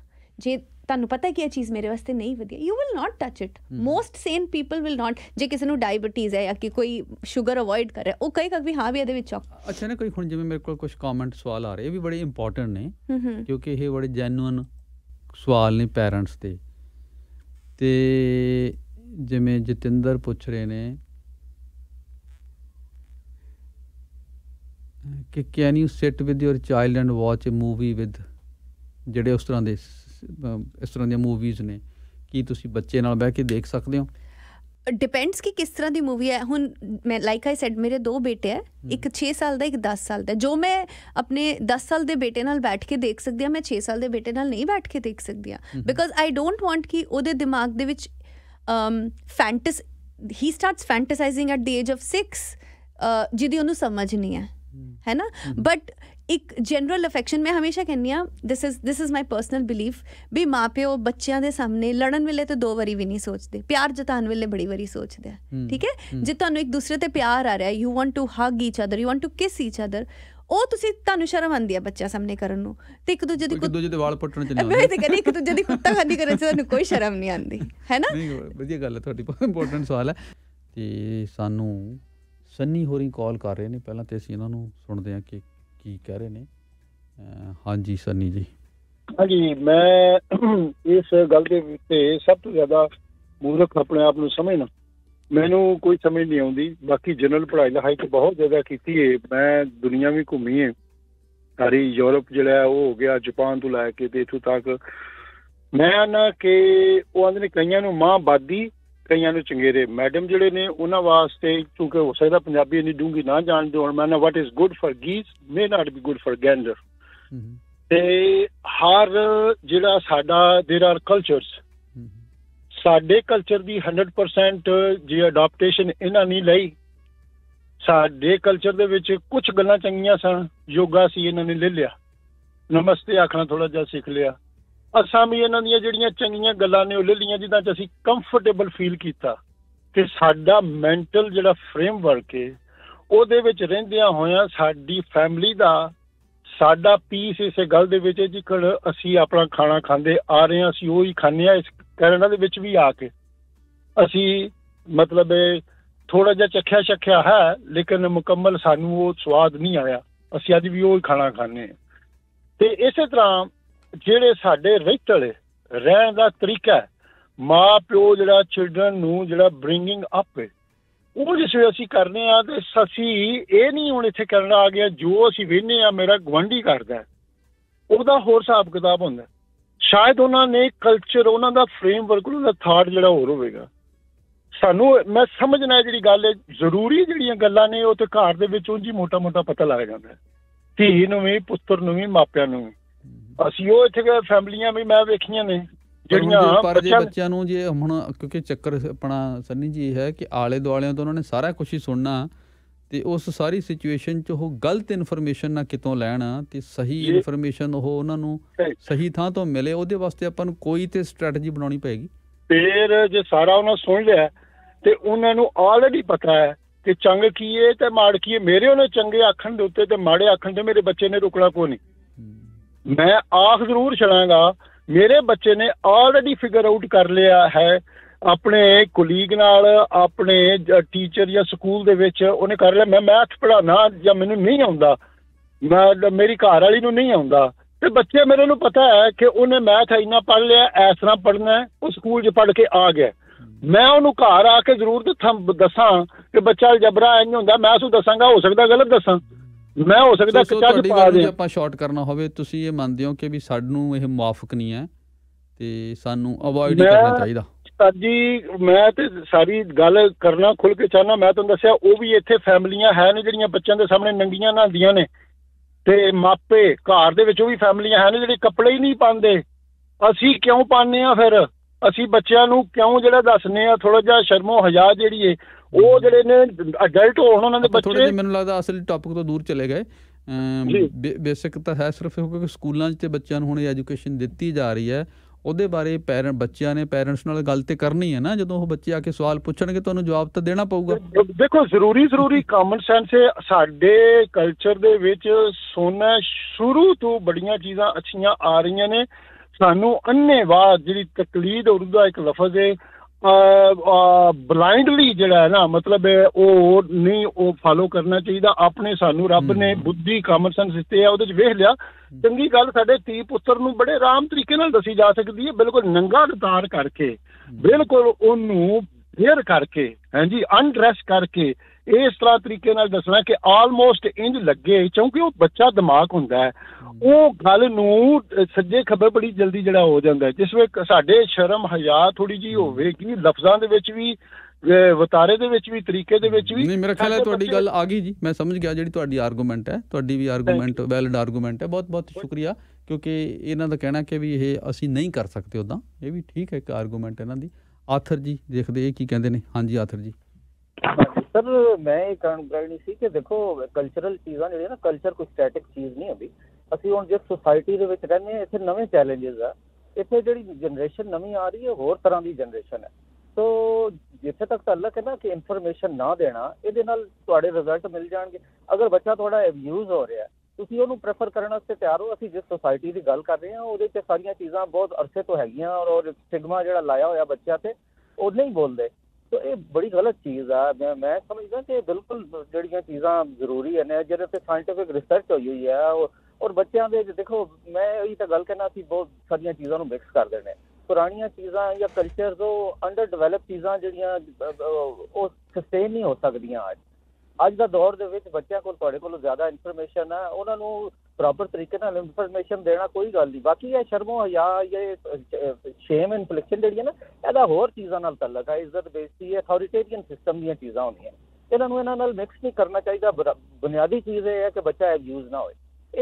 ਜੇ ਤੁਹਾਨੂੰ ਪਤਾ ਕਿ ਇਹ ਚੀਜ਼ ਮੇਰੇ ਵਾਸਤੇ ਨਹੀਂ ਵਧੀਆ you will not touch it most sane people will not ਜੇ ਕਿਸੇ ਨੂੰ ਡਾਇਬੀਟੀਜ਼ ਹੈ ਜਾਂ ਕਿ ਕੋਈ ਸ਼ੂਗਰ ਅਵੋਇਡ ਕਰ ਰਿਹਾ ਉਹ ਕਈ ਕਦ ਵੀ ਹਾਂ ਵੀ ਇਹਦੇ ਵਿੱਚ ਅੱਛਾ ਨਾ ਕੋਈ ਹੁਣ ਜਿਵੇਂ ਮੇਰੇ ਕੋਲ ਕੁਝ ਕਮੈਂਟ ਸਵਾਲ ਆ ਰਹੇ ਇਹ ਵੀ ਬੜੇ ਇੰਪੋਰਟੈਂਟ ਨੇ ਕਿਉਂਕਿ ਇਹ ਬੜੇ ਜੈਨੂਇਨ ਸਵਾਲ ਨੇ ਪੈਰੈਂਟਸ ਦੇ ਤੇ ਜਿਵੇਂ ਜਤਿੰਦਰ ਪੁੱਛ ਰਹੇ ਨੇ ਕਿ can you sit with your child and watch a movie with ਜਿਹੜੇ ਉਸ ਤਰ੍ਹਾਂ ਦੇ ਇਸ ਤਰ੍ਹਾਂ ਦੀਆਂ ਮੂਵੀਜ਼ ਨੇ ਕੀ ਤੁਸੀਂ ਬੱਚੇ ਨਾਲ ਬਹਿ ਕੇ ਦੇਖ ਸਕਦੇ ਹੋ ਡਿਪੈਂਡਸ ਕਿ ਕਿਸ ਤਰ੍ਹਾਂ ਦੀ ਮੂਵੀ ਹੈ ਹੁਣ ਮੈਂ ਲਾਈਕ ਆਈ ਸੈਡ ਮੇਰੇ ਦੋ ਬੇਟੇ ਹੈ ਇੱਕ 6 ਸਾਲ ਦਾ ਇੱਕ 10 ਸਾਲ ਦਾ ਜੋ ਮੈਂ ਆਪਣੇ 10 ਸਾਲ ਦੇ ਬੇਟੇ ਨਾਲ ਬੈਠ ਕੇ ਦੇਖ ਸਕਦੀ ਆ ਮੈਂ 6 ਸਾਲ ਦੇ ਬੇਟੇ ਨਾਲ ਨਹੀਂ ਬੈਠ ਕੇ ਦੇਖ ਸਕਦੀ ਆ ਬਿਕਾਜ਼ ਆਈ ਡੋਨਟ ਵਾਂਟ ਕਿ ਉਹਦੇ ਦਿਮਾਗ ਦੇ ਵਿੱਚ ਅਮ ਫੈਂਟਸ he starts fantasizing at the age of 6 ਜਿਹਦੀ ਉਹਨੂੰ ਸਮਝ ਨਹੀਂ ਆ ਹੈ ਨਾ ਬਟ ਇੱਕ ਜਨਰਲ ਅਫੈਕਸ਼ਨ ਮੈਂ ਹਮੇਸ਼ਾ ਕਹਿੰਨੀ ਆ this is this is my personal belief ਵੀ ਮਾਪਿਓ ਬੱਚਿਆਂ ਦੇ ਸਾਹਮਣੇ ਲੜਨ ਵੇਲੇ ਤੇ ਦੋ ਵਾਰੀ ਵੀ ਨਹੀਂ ਸੋਚਦੇ ਪਿਆਰ ਜਤਾਨ ਵੇਲੇ ਬੜੀ ਵਾਰੀ ਸੋਚਦੇ ਆ ਠੀਕ ਹੈ ਜੇ ਤੁਹਾਨੂੰ ਇੱਕ ਦੂਸਰੇ ਤੇ ਪਿਆਰ ਆ ਰਿਹਾ you want to hug each other you want to kiss each other ਉਹ ਤੁਸੀਂ ਤੁਹਾਨੂੰ ਸ਼ਰਮ ਆਂਦੀ ਆ ਬੱਚਿਆਂ ਸਾਹਮਣੇ ਕਰਨ ਨੂੰ ਤੇ ਇੱਕ ਦੂਜੇ ਦੀ ਇੱਕ ਦੂਜੇ ਦੇ ਵਾਲ ਪੱਟਣ ਚ ਨਾ ਮੈਂ ਤੇ ਕਹਿੰਦੀ ਇੱਕ ਦੂਜੇ ਦੀ ਕੁੱਤਾ ਖਾਨੀ ਕਰਨ ਚ ਤੁਹਾਨੂੰ ਕੋਈ ਸ਼ਰਮ ਨਹੀਂ ਆਂਦੀ ਹੈ ਨਾ ਨਹੀਂ ਵਧੀਆ ਗੱਲ ਹੈ ਤੁਹਾਡੀ ਇੰਪੋਰਟੈਂਟ ਸਵਾਲ ਹੈ ਤੇ ਸਾਨੂੰ ਸੰਨੀ ਹੋਰੀ ਕਾਲ ਕਰ ਰਹੇ ਨੇ ਪਹਿਲਾਂ ਤੇ ਅਸੀਂ ਇਹਨਾਂ ਨੂੰ ਸੁਣਦੇ ਹਾਂ ਕਿ ਕੀ ਕਹਿ ਰਹੇ ਨੇ ਹਾਂਜੀ ਸੰਨੀ ਜੀ ਹਾਂਜੀ ਮੈਂ ਇਸ ਗੱਲ ਦੇ ਉੱਤੇ ਸਭ ਤੋਂ ਜ਼ਿਆਦਾ ਮੂਰਖ ਆਪਣੇ ਆਪ ਨੂੰ ਸਮਝਣਾ ਮੈਨੂੰ ਕੋਈ ਸਮਝ ਨਹੀਂ ਆਉਂਦੀ ਬਾਕੀ ਜਨਰਲ ਪੜ੍ਹਾਈ ਲਿਖਾਈ ਤੇ ਬਹੁਤ ਜ਼ਿਆਦਾ ਕੀਤੀ ਹੈ ਮੈਂ ਦੁਨੀਆ ਵੀ ਘੁੰਮੀ ਹੈ ਸਾਰੀ ਯੂਰਪ ਜਿਹੜਾ ਉਹ ਹੋ ਗਿਆ ਜਾਪਾਨ ਤੋਂ ਲੈ ਕੇ ਤੇ ਇਥੋਂ ਤੱਕ ਮੈਂ ਨਾ ਕਿ ਉਹ ਆਂਦੇ ਨੇ ਕਈਆਂ ਨੂੰ ਮਾਂ ਬਾਦੀ ਕਈਆਂ ਨੂੰ ਚੰਗੇਰੇ ਮੈਡਮ ਜਿਹੜੇ ਨੇ ਉਹਨਾਂ ਵਾਸਤੇ ਕਿਉਂਕਿ ਹੋ ਸਕਦਾ ਪੰਜਾਬੀ ਨਹੀਂ ਡੂੰਗੀ ਨਾ ਜਾਣਦੇ ਹੋਣ ਮੈਂ ਨਾ what is good for geese may not be good for gander ਤੇ ਹਰ ਜਿਹੜਾ ਸਾਡਾ देयर ਆਰ ਕਲਚਰਸ ਸਾਡੇ ਕਲਚਰ ਦੀ 100% ਜੇ ਅਡਾਪਟੇਸ਼ਨ ਇਹਨਾਂ ਨਹੀਂ ਲਈ ਸਾਡੇ ਕਲਚਰ ਦੇ ਵਿੱਚ ਕੁਝ ਗੱਲਾਂ ਚੰਗੀਆਂ ਸਨ ਯੋਗਾ ਸੀ ਇਹਨਾਂ ਨੇ ਲੈ ਲਿਆ ਨਮਸਤੇ ਆਖਣਾ ਥੋੜਾ ਜਿਹਾ ਸਿੱਖ ਲਿਆ ਅਸਾਂ ਵੀ ਇਹਨਾਂ ਦੀਆਂ ਜਿਹੜੀਆਂ ਚੰਗੀਆਂ ਗੱਲਾਂ ਨੇ ਉਹ ਲੈ ਲਈਆਂ ਜਿੱਦਾਂ ਚ ਅਸੀਂ ਕੰਫਰਟੇਬਲ ਫੀਲ ਕੀਤਾ ਕਿ ਸਾਡਾ ਮੈਂਟਲ ਜਿਹੜਾ ਫਰੇਮਵਰਕ ਹੈ ਉਹਦੇ ਵਿੱਚ ਰਹਿੰਦਿਆਂ ਹੋਇਆਂ ਸਾਡੀ ਫੈਮਿਲੀ ਦਾ ਸਾਡਾ ਪੀਸ ਇਸੇ ਗੱਲ ਦੇ ਵਿੱਚ ਹੈ ਅਸੀਂ ਆਪਣਾ ਖਾਣਾ ਖਾਂਦੇ ਆ ਰਹੇ ਹਾਂ ਅਸੀਂ ਉਹੀ ਖਾਂਦੇ ਆ ਇਸ ਕੈਨੇਡਾ ਦੇ ਵਿੱਚ ਵੀ ਆ ਕੇ ਅਸੀਂ ਮਤਲਬ ਥੋੜਾ ਜਿਹਾ ਚੱਖਿਆ ਚੱਖਿਆ ਹੈ ਲੇਕਿਨ ਮੁਕੰਮਲ ਸਾਨੂੰ ਉਹ ਸਵਾਦ ਨਹੀਂ ਆਇਆ ਅਸੀਂ ਅੱਜ ਵੀ ਉਹ ਖਾਣਾ ਖਾਂਦੇ ਤੇ ਇਸੇ ਤਰ੍ਹਾਂ ਜਿਹੜੇ ਸਾਡੇ ਰਹਿਤ ਰਹਿਣ ਦਾ ਤਰੀਕਾ ਮਾਂ ਪਿਓ ਜਿਹੜਾ ਚਿਲड्रन ਨੂੰ ਜਿਹੜਾ ਬ੍ਰਿੰਗਿੰਗ ਅਪ ਹੈ ਉਹ ਜਿਸ ਵੇ ਅਸੀਂ ਕਰਨੇ ਆ ਤੇ ਸਸੀ ਇਹ ਨਹੀਂ ਹੁਣ ਇੱਥੇ ਕਰਨ ਆ ਗਿਆ ਜੋ ਅਸੀਂ ਵੇਨੇ ਆ ਮੇਰਾ ਗਵੰਡੀ ਕਰਦਾ ਉਹਦਾ ਹੋਰ ਹਿਸਾਬ ਕਿਤਾਬ ਹੁੰਦਾ ਸ਼ਾਇਦ ਉਹਨਾਂ ਨੇ ਕਲਚਰ ਉਹਨਾਂ ਦਾ ਫਰੇਮਵਰਕ ਉਹਨਾਂ ਦਾ ਥਾਟ ਜਿਹੜਾ ਹੋਰ ਹੋਵੇਗਾ ਸਾਨੂੰ ਮੈਂ ਸਮਝਣਾ ਜਿਹੜੀ ਗੱਲ ਹੈ ਜ਼ਰੂਰੀ ਜਿਹੜੀਆਂ ਗੱਲਾਂ ਨੇ ਉਹ ਤੇ ਘਰ ਦੇ ਵਿੱਚ ਉਂਝ ਹੀ ਮੋਟਾ-ਮੋਟਾ ਪਤਾ ਲੱਗ ਜਾਂਦਾ ਧੀ ਨੂੰ ਵੀ ਪੁੱਤਰ ਨੂੰ ਵੀ ਮਾਪਿਆਂ ਨੂੰ ਵੀ ਅਸੀਂ ਉਹ ਇੱਥੇ ਗਏ ਫੈਮਲੀਆਂ ਵੀ ਮੈਂ ਵੇਖੀਆਂ ਨੇ ਜਿਹੜੀਆਂ ਪਰ ਜੇ ਬੱਚਿਆਂ ਨੂੰ ਜੇ ਹੁਣ ਕਿਉਂਕਿ ਚੱਕਰ ਆਪਣਾ ਸੰਨੀ ਜੀ ਹੈ ਕਿ ਆਲੇ ਦੁਆਲੇ ਤੋਂ ਉਹਨਾਂ ਨੇ ਸਾਰਾ ਕੁਝ ਹੀ ਸੁਣਨਾ ਤੇ ਉਸ ਸਾਰੀ ਸਿਚੁਏਸ਼ਨ 'ਚ ਉਹ ਗਲਤ ਇਨਫੋਰਮੇਸ਼ਨ ਨਾ ਕਿਤੋਂ ਲੈਣਾ ਤੇ ਸਹੀ ਇਨਫੋਰਮੇਸ਼ਨ ਉਹ ਉਹਨਾਂ ਨੂੰ ਸਹੀ ਥਾਂ ਤੋਂ ਮਿਲੇ ਉਹਦੇ ਵਾਸਤੇ ਆਪਾਂ ਨੂੰ ਕੋਈ ਤੇ ਸਟ੍ਰੈਟਜੀ ਬਣਾਉਣੀ ਪਏਗੀ ਫੇਰ ਜੇ ਸਾਰਾ ਉਹਨਾਂ ਸੁਣ ਲਿਆ ਤੇ ਉਹਨਾਂ ਨੂੰ ਆਲਰੇਡੀ ਪਤਾ ਹੈ ਕਿ ਚੰਗ ਕੀ ਹੈ ਤੇ ਮਾੜ ਕੀ ਹੈ ਮੇਰੇ ਉਹਨੇ ਚੰਗੇ ਆਖਣ ਦੇ ਉੱਤੇ ਤੇ ਮਾੜੇ ਆਖਣ ਤੇ ਮੇਰੇ ਬੱਚੇ ਨੇ ਰੁਕਣਾ ਕੋ ਨਹੀਂ ਮੈਂ ਆਖ ਜ਼ਰੂਰ ਛੜਾਂਗਾ ਮੇਰੇ ਬੱਚੇ ਨੇ ਆਲਰੇਡੀ ਫਿਗਰ ਆਊਟ ਕਰ ਲਿਆ ਹੈ ਆਪਣੇ ਕੋਲੀਗ ਨਾਲ ਆਪਣੇ ਟੀਚਰ ਜਾਂ ਸਕੂਲ ਦੇ ਵਿੱਚ ਉਹਨੇ ਕਰ ਲਿਆ ਮੈਂ ਮੈਥ ਪੜਾਣਾ ਜਾਂ ਮੈਨੂੰ ਨਹੀਂ ਆਉਂਦਾ ਮੈਂ ਮੇਰੀ ਘਰ ਵਾਲੀ ਨੂੰ ਨਹੀਂ ਆਉਂਦਾ ਤੇ ਬੱਚੇ ਮੇਰੇ ਨੂੰ ਪਤਾ ਹੈ ਕਿ ਉਹਨੇ ਮੈਥ ਇੰਨਾ ਪੜ ਲਿਆ ਇਸ ਤਰ੍ਹਾਂ ਪੜਨਾ ਉਹ ਸਕੂਲ 'ਚ ਪੜ ਕੇ ਆ ਗਿਆ ਮੈਂ ਉਹਨੂੰ ਘਰ ਆ ਕੇ ਜ਼ਰੂਰ ਦੱਸਾਂ ਕਿ ਬੱਚਾ ਅਲਜਬਰਾ ਐਂ ਹੁੰਦਾ ਮੈਂ ਉਸ ਨੂੰ ਦੱਸਾਂਗਾ ਹੋ ਸਕਦਾ ਗਲਤ ਦੱਸਾਂ ਮੈਂ ਹੋ ਸਕਦਾ ਕਿ ਚੱਜ ਪਾ ਦੇ ਆਪਾਂ ਸ਼ਾਰਟ ਕਰਨਾ ਹੋਵੇ ਤੁਸੀਂ ਇਹ ਮੰਨਦੇ ਹੋ ਕਿ ਵੀ ਸਾਨੂੰ ਇਹ ਮੁਆਫਕ ਨਹੀਂ ਹੈ ਤੇ ਸਾਨੂੰ ਅਵੋਇਡ ਕਰਨਾ ਚਾਹੀਦਾ ਜੀ ਮੈਂ ਤੇ ਸਾਰੀ ਗੱਲ ਕਰਨਾ ਖੁੱਲ ਕੇ ਚਾਹਨਾ ਮੈਂ ਤੁਹਾਨੂੰ ਦੱਸਿਆ ਉਹ ਵੀ ਇੱਥੇ ਫੈਮਲੀਆਂ ਹੈ ਨੇ ਜਿਹੜੀਆਂ ਬੱਚਿਆਂ ਦੇ ਸਾਹਮਣੇ ਨੰਗੀਆਂ ਨਹਾਉਂਦੀਆਂ ਨੇ ਤੇ ਮਾਪੇ ਘਰ ਦੇ ਵਿੱਚ ਉਹ ਵੀ ਫੈਮਲੀਆਂ ਹੈ ਨੇ ਜਿਹੜੇ ਕੱਪੜੇ ਹੀ ਨਹੀਂ ਪਾਉਂਦੇ ਅਸੀਂ ਕਿਉਂ ਪਾਉਂਦੇ ਆ ਫਿਰ ਅਸੀਂ ਬੱਚਿਆਂ ਨੂੰ ਕਿਉਂ ਜਿਹੜਾ ਦੱਸਨੇ ਆ ਥੋੜਾ ਜਿਹਾ ਸ਼ਰਮੋ ਹਜਾ ਜਿਹੜੀ ਏ ਉਹ ਜਿਹੜੇ ਨੇ ਅਡਲਟ ਹੋਣ ਉਹਨਾਂ ਦੇ ਬੱਚੇ ਥੋੜੀ ਮੈਨੂੰ ਲੱਗਦਾ ਅਸਲ ਟਾਪਿਕ ਤੋਂ ਦੂਰ ਚਲੇ ਗਏ ਬੇਸਿਕ ਤਾਂ ਹੈ ਸਿਰਫ ਇਹ ਕਿ ਸਕੂਲਾਂ 'ਚ ਤੇ ਬੱਚਿਆਂ ਨੂੰ ਹੁਣ ਇਹ ਐਜੂਕੇਸ਼ਨ ਦਿੱਤੀ ਜਾ ਰਹੀ ਹੈ ਉਹਦੇ ਬਾਰੇ ਪੈਰੈਂਟ ਬੱਚਿਆਂ ਨੇ ਪੈਰੈਂਟਸ ਨਾਲ ਗੱਲ ਤੇ ਕਰਨੀ ਹੈ ਨਾ ਜਦੋਂ ਉਹ ਬੱਚੇ ਆ ਕੇ ਸਵਾਲ ਪੁੱਛਣਗੇ ਤੁਹਾਨੂੰ ਜਵਾਬ ਤਾਂ ਦੇਣਾ ਪਊਗਾ ਦੇਖੋ ਜ਼ਰੂਰੀ ਜ਼ਰੂਰੀ ਕਾਮਨ ਸੈਂਸ ਹੈ ਸਾਡੇ ਕਲਚਰ ਦੇ ਵਿੱਚ ਸੋਨਾ ਸ਼ੁਰੂ ਤੋਂ ਬੜੀਆਂ ਚੀਜ਼ਾਂ ਅੱਛੀਆਂ ਆ ਰਹੀਆਂ ਨੇ ਸਾਨੂੰ ਅੰਨੇਵਾਹ ਜਿਹੜੀ ਤਕਲੀਦ ਉਰਦੂ ਦਾ ਇੱਕ ਲਫ਼ਜ਼ ਹੈ ਬਲਾਈਂਡਲੀ ਜਿਹੜਾ ਹੈ ਨਾ ਮਤਲਬ ਉਹ ਨਹੀਂ ਉਹ ਫਾਲੋ ਕਰਨਾ ਚਾਹੀਦਾ ਆਪਣੇ ਸਾਨੂੰ ਰੱਬ ਨੇ ਬੁੱਧੀ ਕਾਮਨ ਸੈਂਸ ਦਿੱਤੇ ਆ ਉਹਦੇ ਵਿੱਚ ਵੇਖ ਲਿਆ ਚੰਗੀ ਗੱਲ ਸਾਡੇ ਧੀ ਪੁੱਤਰ ਨੂੰ ਬੜੇ ਆਰਾਮ ਤਰੀਕੇ ਨਾਲ ਦੱਸੀ ਜਾ ਸਕਦੀ ਹੈ ਬਿਲਕੁਲ ਨੰਗਾ ਉਤਾਰ ਕਰਕੇ ਬਿਲਕੁਲ ਉਹਨੂੰ ਫੇਰ ਕਰਕੇ ਹਾਂਜੀ ਅਨਡਰੈਸ ਕਰਕੇ ਇਸ ਤਰ੍ਹਾਂ ਤਰੀਕੇ ਨਾਲ ਦੱਸਣਾ ਕਿ ਆਲਮੋਸਟ ਇੰਜ ਲੱਗੇ ਕਿਉਂਕਿ ਉਹ ਬੱਚਾ ਦਿਮਾਗ ਹੁੰਦਾ ਹੈ ਉਹ ਗੱਲ ਨੂੰ ਸੱਜੇ ਖੱਬੇ ਬੜੀ ਜਲਦੀ ਜਿਹੜਾ ਹੋ ਜਾਂਦਾ ਜਿਸ ਵਿੱਚ ਸਾਡੇ ਸ਼ਰਮ ਹਯਾ ਥੋੜੀ ਜੀ ਹੋਵੇ ਕਿ ਲਫ਼ਜ਼ਾਂ ਦੇ ਵਿੱਚ ਵੀ ਵਤਾਰੇ ਦੇ ਵਿੱਚ ਵੀ ਤਰੀਕੇ ਦੇ ਵਿੱਚ ਵੀ ਨਹੀਂ ਮੇਰਾ ਖਿਆਲ ਹੈ ਤੁਹਾਡੀ ਗੱਲ ਆ ਗਈ ਜੀ ਮੈਂ ਸਮਝ ਗਿਆ ਜਿਹੜੀ ਤੁਹਾਡੀ ਆਰਗੂਮੈਂਟ ਹੈ ਤੁਹਾਡੀ ਵੀ ਆਰਗੂਮੈਂਟ ਵੈਲਿਡ ਆਰਗੂਮੈਂਟ ਹੈ ਬਹੁਤ ਬਹੁਤ ਸ਼ੁਕਰੀਆ ਕਿਉਂਕਿ ਇਹਨਾਂ ਦਾ ਕਹਿਣਾ ਕਿ ਵੀ ਇਹ ਅਸੀਂ ਨਹੀਂ ਕਰ ਸਕਦੇ ਉਦਾਂ ਇਹ ਵੀ ਠੀਕ ਹੈ ਇੱਕ ਆਰਗੂਮੈਂਟ ਇਹਨਾਂ ਦੀ ਆਥਰ ਜੀ ਦੇਖਦੇ ਇਹ ਕੀ ਕਹਿੰਦੇ ਨੇ ਹਾਂਜੀ ਆਥਰ ਜੀ ਸਰ ਮੈਂ ਇਹ ਕਹਿਣ ਕਹਿਣੀ ਸੀ ਕਿ ਦੇਖੋ ਕਲਚਰਲ ਚੀਜ਼ਾਂ ਜਿਹੜੀ ਨਾ ਕਲਚਰ ਕੋਈ ਸਟੈਟਿਕ ਚੀਜ਼ ਨਹੀਂ ਹੁੰਦੀ ਅਸੀਂ ਹੁਣ ਜਿਸ ਸੋਸਾਇਟੀ ਦੇ ਵਿੱਚ ਰਹਿੰਦੇ ਹਾਂ ਇੱਥੇ ਨਵੇਂ ਚੈਲੰਜਸ ਆ ਇੱਥੇ ਜਿਹੜੀ ਜਨਰੇਸ਼ਨ ਨਵੀਂ ਆ ਰਹੀ ਹੈ ਹੋਰ ਤਰ੍ਹਾਂ ਦੀ ਜਨਰੇਸ਼ਨ ਹੈ ਸੋ ਜਿੱਥੇ ਤੱਕ ਹੈ ਨਾ ਕਿ ਇਨਫੋਰਮੇਸ਼ਨ ਨਾ ਦੇਣਾ ਇਹਦੇ ਨਾਲ ਤੁਹਾਡੇ ਰਿਜ਼ਲਟ ਮਿਲ ਜਾਣਗੇ ਅਗਰ ਬੱਚਾ ਤੁਹਾਡਾ ਅਬਿਊਜ਼ ਹੋ ਰਿਹਾ ਤੁਸੀਂ ਉਹਨੂੰ ਪ੍ਰੈਫਰ ਕਰਨ ਵਾਸਤੇ ਤਿਆਰ ਹੋ ਅਸੀਂ ਜਿਸ ਸੋਸਾਇਟੀ ਦੀ ਗੱਲ ਕਰ ਰਹੇ ਹਾਂ ਉਹਦੇ ਤੇ ਸਾਰੀਆਂ ਚੀਜ਼ਾਂ ਬਹੁਤ ਅਰਸੇ ਤੋਂ ਹੈਗੀਆਂ ਔਰ ਸਟਿਗਮਾ ਜਿਹੜਾ ਲਾਇਆ ਹੋਇਆ ਬੱਚਿਆਂ ਤੇ ਉਹ ਨਹੀਂ ਬੋਲਦੇ ਤਾਂ ਇਹ ਬੜੀ ਗਲਤ ਚੀਜ਼ ਆ ਮੈਂ ਮੈਂ ਸਮਝਦਾ ਕਿ ਬਿਲਕੁਲ ਜਿਹੜੀਆਂ ਚੀਜ਼ਾਂ ਜ਼ਰੂਰੀ ਹਨ ਜਿਹੜੇ ਤੇ ਸਾਇੰਟਿਫਿਕ ਰਿਸਰਚ ਹੋਈ ਹੋਈ ਆ ਔਰ ਬੱਚਿਆਂ ਦੇ ਦੇਖੋ ਮੈਂ ਇਹ ਤਾਂ ਗੱਲ ਕਹਿਣਾ ਸੀ ਬਹੁਤ ਸਾਰੀਆਂ ਚੀਜ਼ਾਂ ਨੂੰ ਮਿਕਸ ਕਰ ਦੇਣੇ ਪੁਰਾਣੀਆਂ ਚੀਜ਼ਾਂ ਜਾਂ ਕਲਚਰ ਤੋਂ ਅੰਡਰ ਡਿਵੈਲਪ ਚੀਜ਼ਾਂ ਜਿਹੜੀਆਂ ਉਹ ਸਸਟੇਨ ਨਹੀਂ ਹੋ ਸਕਦੀਆਂ ਅੱਜ ਅੱਜ ਦਾ ਦੌਰ ਦੇ ਵਿੱਚ ਬੱਚਿਆਂ ਕੋਲ ਤੁਹਾਡੇ ਕੋਲ ਜ਼ਿਆਦਾ ਇਨਫੋਰਮੇਸ਼ਨ ਆ ਉਹਨਾਂ ਨੂੰ ਪ੍ਰੋਪਰ ਤਰੀਕੇ ਨਾਲ ਇਨਫੋਰਮੇਸ਼ਨ ਦੇਣਾ ਕੋਈ ਗੱਲ ਨਹੀਂ ਬਾਕੀ ਇਹ ਸ਼ਰਮੋ ਹਯਾ ਇਹ ਸ਼ੇਮ ਇਨਫਲਿਕਸ਼ਨ ਜਿਹੜੀ ਹੈ ਨਾ ਇਹਦਾ ਹੋਰ ਚੀਜ਼ਾਂ ਨਾਲ ਤਲਕ ਹੈ ਇੱਜ਼ਤ ਬੇਇੱਜ਼ਤੀ ਹੈ ਅਥਾਰਟੀਟੇਰੀਅਨ ਸਿਸਟਮ ਦੀਆਂ ਚੀਜ਼ਾਂ ਹੁੰਦੀਆਂ ਇਹਨਾਂ ਨੂੰ ਇਹਨਾਂ ਨਾਲ ਮਿਕਸ ਨਹੀਂ ਕਰਨਾ ਚਾਹੀਦਾ ਬੁਨਿਆਦੀ ਚੀਜ਼ ਇਹ ਹੈ ਕਿ ਬੱਚਾ ਐਬਿਊਜ਼ ਨਾ ਹੋਵੇ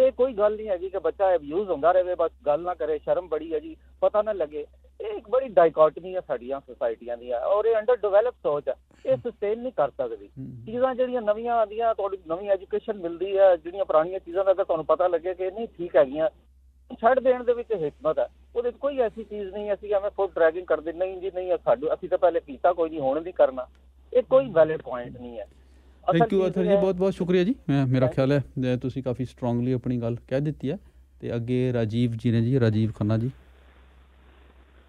ਇਹ ਕੋਈ ਗੱਲ ਨਹੀਂ ਹੈਗੀ ਕਿ ਬੱਚਾ ਐਬਿਊਜ਼ ਹੁੰਦਾ ਰਹੇ ਬਸ ਗੱਲ ਨਾ ਕਰੇ ਸ਼ਰਮ ਬੜੀ ਹੈ ਜੀ ਪਤਾ ਨਾ ਲੱਗੇ ਇਹ ਇੱਕ ਬੜੀ ਡਾਈਕੋਟਮੀ ਆ ਸਾਡੀਆਂ ਸੋਸਾਇਟੀਆਂ ਦੀ ਔਰ ਇਹ ਅੰਡਰ ਡਿਵੈਲਪ ਸੋਚ ਆ ਇਹ ਸਸਟੇਨ ਨਹੀਂ ਕਰ ਸਕਦੀ ਚੀਜ਼ਾਂ ਜਿਹੜੀਆਂ ਨਵੀਆਂ ਆਉਂਦੀਆਂ ਤੁਹਾਡੀ ਨਵੀਂ ਐਜੂਕੇਸ਼ਨ ਮਿਲਦੀ ਆ ਜਿਹੜੀਆਂ ਪੁਰਾਣੀਆਂ ਚੀਜ਼ਾਂ ਦਾ ਅਗਰ ਤੁਹਾਨੂੰ ਪਤਾ ਲੱਗੇ ਕਿ ਨਹੀਂ ਠੀਕ ਹੈਗੀਆਂ ਛੱਡ ਦੇਣ ਦੇ ਵਿੱਚ ਹਕਮਤ ਹੈ ਉਹਦੇ ਕੋਈ ਐਸੀ ਚੀਜ਼ ਨਹੀਂ ਅਸੀਂ ਐਵੇਂ ਫੁੱਲ ਡਰੈਗਿੰਗ ਕਰਦੇ ਨਹੀਂ ਜੀ ਨਹੀਂ ਸਾਡੂ ਅਸੀਂ ਤਾਂ ਪਹਿਲੇ ਕੀਤਾ ਕੋਈ ਨਹੀਂ ਹੋਣ ਵੀ ਕਰਨਾ ਇਹ ਕੋਈ ਵੈਲਿਡ ਪੁਆਇੰਟ ਨਹੀਂ ਹੈ ਥੈਂਕ ਯੂ ਅਥਰ ਜੀ ਬਹੁਤ ਬਹੁਤ ਸ਼ੁਕਰੀਆ ਜੀ ਮੇਰਾ ਖਿਆਲ ਹੈ ਤੁਸੀਂ ਕਾਫੀ ਸਟਰੋਂਗਲੀ ਆਪਣੀ ਗੱਲ ਕਹਿ ਦਿੱਤੀ ਹੈ ਤੇ ਅੱਗੇ ਰਾਜੀਵ ਜੀ ਨੇ ਜੀ ਰਾਜੀਵ ਖੰਨਾ ਜੀ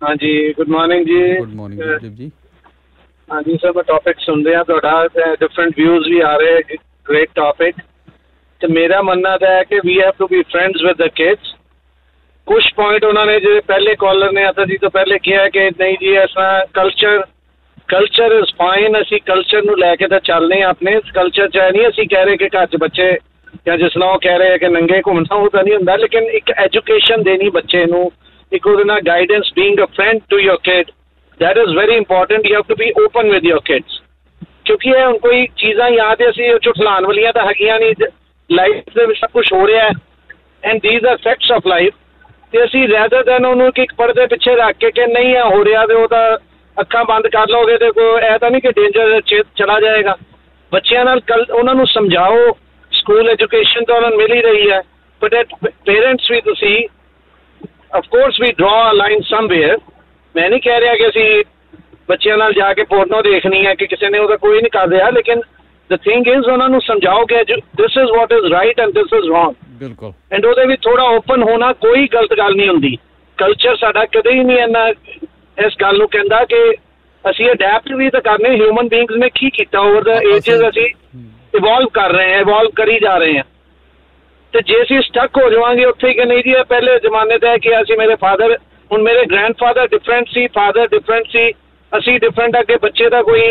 ਹਾਂਜੀ ਗੁੱਡ ਮਾਰਨਿੰਗ ਜੀ ਗੁੱਡ ਮਾਰਨਿੰਗ ਗੁਰਦੀਪ ਜੀ ਹਾਂਜੀ ਸਰ ਮੈਂ ਟੌਪਿਕ ਸੁਣ ਰਿਹਾ ਤੁਹਾਡਾ ਡਿਫਰੈਂਟ ਵਿਊਜ਼ ਵੀ ਆ ਰਹੇ ਗ੍ਰੇਟ ਟੌਪਿਕ ਤੇ ਮੇਰਾ ਮੰਨਣਾ ਤਾਂ ਹੈ ਕਿ we have to be friends with the kids ਕੁਝ ਪੁਆਇੰਟ ਉਹਨਾਂ ਨੇ ਜਿਹੜੇ ਪਹਿਲੇ ਕਾਲਰ ਨੇ ਆਤਾ ਜੀ ਤੋਂ ਪਹਿਲੇ ਕਿਹਾ ਕਿ ਨਹੀਂ ਜੀ ਐਸਾ ਕਲਚਰ ਕਲਚਰ ਇਸ ਫਾਈਨ ਅਸੀਂ ਕਲਚਰ ਨੂੰ ਲੈ ਕੇ ਤਾਂ ਚੱਲਨੇ ਆਪਣੇ ਕਲਚਰ ਚ ਨਹੀਂ ਅਸੀਂ ਕਹਿ ਰਹੇ ਕਿ ਘਰ ਚ ਬੱਚੇ ਜਾਂ ਜਿਸ ਨਾਲ ਉਹ ਕਹਿ ਰਹੇ ਕਿ ਨੰਗੇ ਘੁੰਮਣਾ ਉਹ ਤਾਂ ਨਹੀਂ ਹੁੰਦਾ ਲੇਕਿਨ ਇੱਕ ਐਜੂਕੇਸ਼ਨ ਦੇਣੀ ਬੱਚੇ ਨੂੰ Ikuruna guidance, being a friend to your kid, that is very important. You have to be open with your kids. ਕਿਉਂਕਿ ਇਹ ਹੁਣ ਕੋਈ ਚੀਜ਼ਾਂ ਯਾਦ ਹੈ ਅਸੀਂ ਝੁਠਲਾਣ ਵਾਲੀਆਂ ਤਾਂ ਹੈਗੀਆਂ ਨਹੀਂ ਲਾਈਫ ਦੇ ਵਿੱਚ ਸਭ ਕੁਝ ਹੋ ਰਿਹਾ ਹੈ and these are facts of life ਤੇ ਅਸੀਂ ਰੈਦਰ ਦੈਨ ਉਹਨੂੰ ਕਿ ਇੱਕ ਪਰਦੇ ਪਿੱਛੇ ਰੱਖ ਕੇ ਕਿ ਨਹੀਂ ਆ ਹੋ ਰਿਹਾ ਤੇ ਉਹ ਤਾਂ ਅੱਖਾਂ ਬੰਦ ਕਰ ਲੋਗੇ ਤੇ ਕੋ ਇਹ ਤਾਂ ਨਹੀਂ ਕਿ ਡੇਂਜਰ ਚਲਾ ਜਾਏਗਾ ਬੱਚਿਆਂ ਨਾਲ ਕੱਲ ਉਹਨਾਂ ਨੂੰ ਸਮਝਾਓ ਸਕੂਲ ਐਜੂਕੇਸ਼ਨ ਤਾਂ ਉਹਨਾਂ ਨੂੰ ਮਿਲ ਹੀ ਰਹੀ ਹੈ ਬਟ ਪੇਰੈਂਟਸ ਵੀ ਤੁਸੀਂ ਆਫ ਕੋਰਸ ਵੀ ਡਰਾ ਅ ਲਾਈਨ ਸਮਵੇਅਰ ਮੈਂ ਨਹੀਂ ਕਹਿ ਰਿਹਾ ਕਿ ਅਸੀਂ ਬੱਚਿਆਂ ਨਾਲ ਜਾ ਕੇ ਪੋਰਨੋ ਦੇਖਣੀ ਹੈ ਕਿ ਕਿਸੇ ਨੇ ਉਹਦਾ ਕੋਈ ਨਹੀਂ ਕਰ ਰਿਹਾ ਲੇਕਿਨ ਦ ਥਿੰਗ ਇਜ਼ ਉਹਨਾਂ ਨੂੰ ਸਮਝਾਓ ਕਿ this is what is right and this is wrong ਬਿਲਕੁਲ ਐਂਡ ਉਹਦੇ ਵੀ ਥੋੜਾ ਓਪਨ ਹੋਣਾ ਕੋਈ ਗਲਤ ਗੱਲ ਨਹੀਂ ਹੁੰਦੀ ਕਲਚਰ ਸਾਡਾ ਕਦੇ ਹੀ ਨਹੀਂ ਇੰਨਾ ਇਸ ਗੱਲ ਨੂੰ ਕਹਿੰਦਾ ਕਿ ਅਸੀਂ ਅਡੈਪਟ ਵੀ ਤਾਂ ਕਰਨੇ ਹਿਊਮਨ ਬੀਇੰਗਸ ਨੇ ਕੀ ਕੀਤਾ ਓਵਰ ਦਾ ਏਜਸ ਅਸੀਂ ਇਵੋਲਵ ਕਰ ਰਹੇ ਹਾਂ ਇਵੋਲਵ ਕਰੀ ਜਾ ਰਹੇ ਹਾਂ ਤੇ ਜੇ ਅਸੀਂ ਸਟਕ ਹੋ ਜਾਵਾਂਗੇ ਉੱਥੇ ਹੀ ਕਿ ਨਹੀਂ ਜੀ ਇਹ ਪਹਿਲੇ ਜ਼ਮਾਨੇ ਦਾ ਕਿ ਅਸੀਂ ਮੇਰੇ ਫਾਦਰ ਹੁਣ ਮੇਰੇ ਗ੍ਰੈਂਡਫਾਦਰ ਡਿਫਰੈਂਟ ਸੀ ਫਾਦਰ ਡਿਫਰੈਂਟ ਸੀ ਅਸੀਂ ਡਿਫਰੈਂਟ ਅੱਗੇ ਬੱਚੇ ਦਾ ਕੋਈ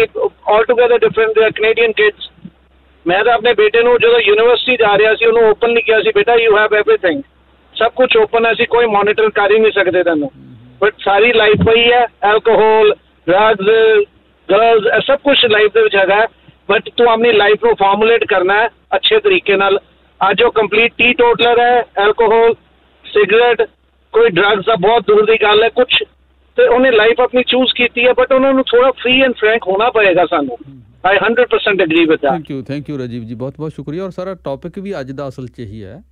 ਆਲ ਟੂਗੇਦਰ ਡਿਫਰੈਂਟ ਦੇ ਕੈਨੇਡੀਅਨ ਕਿਡਸ ਮੈਂ ਤਾਂ ਆਪਣੇ ਬੇਟੇ ਨੂੰ ਜਦੋਂ ਯੂਨੀਵਰਸਿਟੀ ਜਾ ਰਿਹਾ ਸੀ ਉਹਨੂੰ ਓਪਨਲੀ ਕਿਹਾ ਸੀ ਬੇਟਾ ਯੂ ਹੈਵ एवरीथिंग ਸਭ ਕੁਝ ਓਪਨ ਹੈ ਸੀ ਕੋਈ ਮੋਨੀਟਰ ਕਰ ਹੀ ਨਹੀਂ ਸਕਦੇ ਤੁਹਾਨੂੰ ਬਟ ਸਾਰੀ ਲਾਈਫ ਪਈ ਹੈ ਐਲਕੋਹਲ ਡਰੱਗਸ ਗਰਲਸ ਸਭ ਕੁਝ ਲਾਈਫ ਦੇ ਵਿੱਚ ਹੈਗਾ ਬਟ ਤੂੰ ਆਪਣੀ ਲਾਈਫ ਨੂੰ ਫਾਰਮੂਲੇਟ ਕਰਨਾ ਹੈ ਅੱਛੇ ਤਰੀਕੇ ਨਾਲ ਅੱਜ ਉਹ ਕੰਪਲੀਟ ਟੀ ਟੋਟਲਰ ਹੈ ਐਲਕੋਹਲ ਸਿਗਰਟ ਕੋਈ ਡਰੱਗਸ ਦਾ ਬਹੁਤ ਦੂਰ ਦੀ ਗੱਲ ਹੈ ਕੁਝ ਤੇ ਉਹਨੇ ਲਾਈਫ ਆਪਣੀ ਚੂਜ਼ ਕੀਤੀ ਹੈ ਬਟ ਉਹਨਾਂ ਨੂੰ ਥੋੜਾ ਫ੍ਰੀ ਐਂਡ ਫ੍ਰੈਂਕ ਹੋਣਾ ਪਏਗਾ ਸਾਨੂੰ I 100% agree with that thank you thank you Rajiv ji ਬਹੁਤ ਬਹੁਤ ਸ਼ੁਕਰੀਆ ਔਰ ਸਾਰਾ ਟੌਪਿਕ ਵੀ ਅੱਜ ਦਾ ਅਸਲ 'ਚ ਹੀ ਹੈ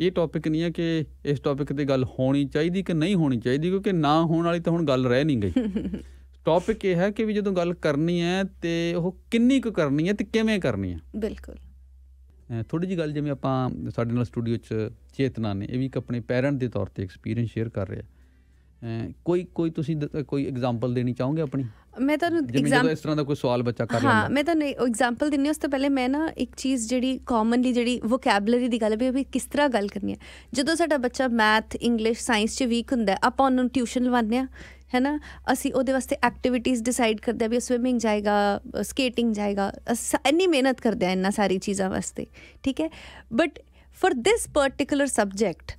ਇਹ ਟੌਪਿਕ ਨਹੀਂ ਹੈ ਕਿ ਇਸ ਟੌਪਿਕ ਤੇ ਗੱਲ ਹੋਣੀ ਚਾਹੀਦੀ ਕਿ ਨਹੀਂ ਹੋਣੀ ਚਾਹੀਦੀ ਕਿਉਂਕਿ ਨਾ ਹੋਣ ਵਾਲੀ ਤਾਂ ਹੁਣ ਗੱਲ ਰਹਿ ਨਹੀਂ ਗਈ ਟੌਪਿਕ ਇਹ ਹੈ ਕਿ ਵੀ ਜਦੋਂ ਗੱਲ ਕਰਨੀ ਹੈ ਤੇ ਉਹ ਕਿੰਨੀ ਕੁ ਕਰਨੀ ਹੈ ਤੇ ਕਿਵੇਂ ਕਰਨੀ ਹੈ ਬਿਲਕੁਲ ਥੋੜੀ ਜੀ ਗੱਲ ਜਿਵੇਂ ਆਪਾਂ ਸਾਡੇ ਨਾਲ ਸਟੂਡੀਓ 'ਚ ਚੇਤਨਾ ਨੇ ਇਹ ਵੀ ਇੱਕ ਆਪਣੇ ਪੈਰੈਂਟ ਦੇ ਤੌਰ ਤੇ ਐਕਸਪੀਰੀਅੰਸ ਸ਼ੇਅਰ ਕਰ ਰਿਹਾ ਕੋਈ ਕੋਈ ਤੁਸੀਂ ਕੋਈ ਐਗਜ਼ਾਮਪਲ ਦੇਣੀ ਚਾਹੋਗੇ ਆਪਣੀ ਮੈਂ ਤੁਹਾਨੂੰ ਐਗਜ਼ਾਮਪਲ ਇਸ ਤਰ੍ਹਾਂ ਦਾ ਕੋਈ ਸਵਾਲ ਬੱਚਾ ਕਰ ਰਿਹਾ ਹਾਂ ਮੈਂ ਤੁਹਾਨੂੰ ਐਗਜ਼ਾਮਪਲ ਦਿੰਨੀ ਉਸ ਤੋਂ ਪਹਿਲੇ ਮੈਂ ਨਾ ਇੱਕ ਚੀਜ਼ ਜਿਹੜੀ ਕਾਮਨਲੀ ਜਿਹੜੀ ਵੋਕੈਬਲਰੀ ਦੀ ਗੱਲ ਵੀ ਕਿਸ ਤਰ੍ਹਾਂ ਗੱਲ ਕਰਨੀ ਹੈ ਜਦੋਂ ਸਾਡਾ ਬੱਚਾ ਮੈਥ ਇੰਗਲਿਸ਼ ਸਾਇੰਸ 'ਚ ਵੀਕ ਹੁੰਦਾ ਆਪਾਂ ਉਹਨੂੰ ਟਿਊਸ਼ਨ ਲਵਾਉਂਦੇ ਆ ਹੈਨਾ ਅਸੀਂ ਉਹਦੇ ਵਾਸਤੇ ਐਕਟੀਵਿਟੀਜ਼ ਡਿਸਾਈਡ ਕਰਦੇ ਆ ਵੀ ਸਵਿਮਿੰਗ ਜਾਏਗਾ ਸਕੇਟਿੰਗ ਜਾਏਗਾ ਇੰਨੀ ਮਿਹਨਤ ਕਰਦੇ ਆ ਇੰਨਾ ਸਾਰੀ ਚੀਜ਼ਾਂ ਵਾਸਤੇ ਠੀਕ ਹੈ but for this particular subject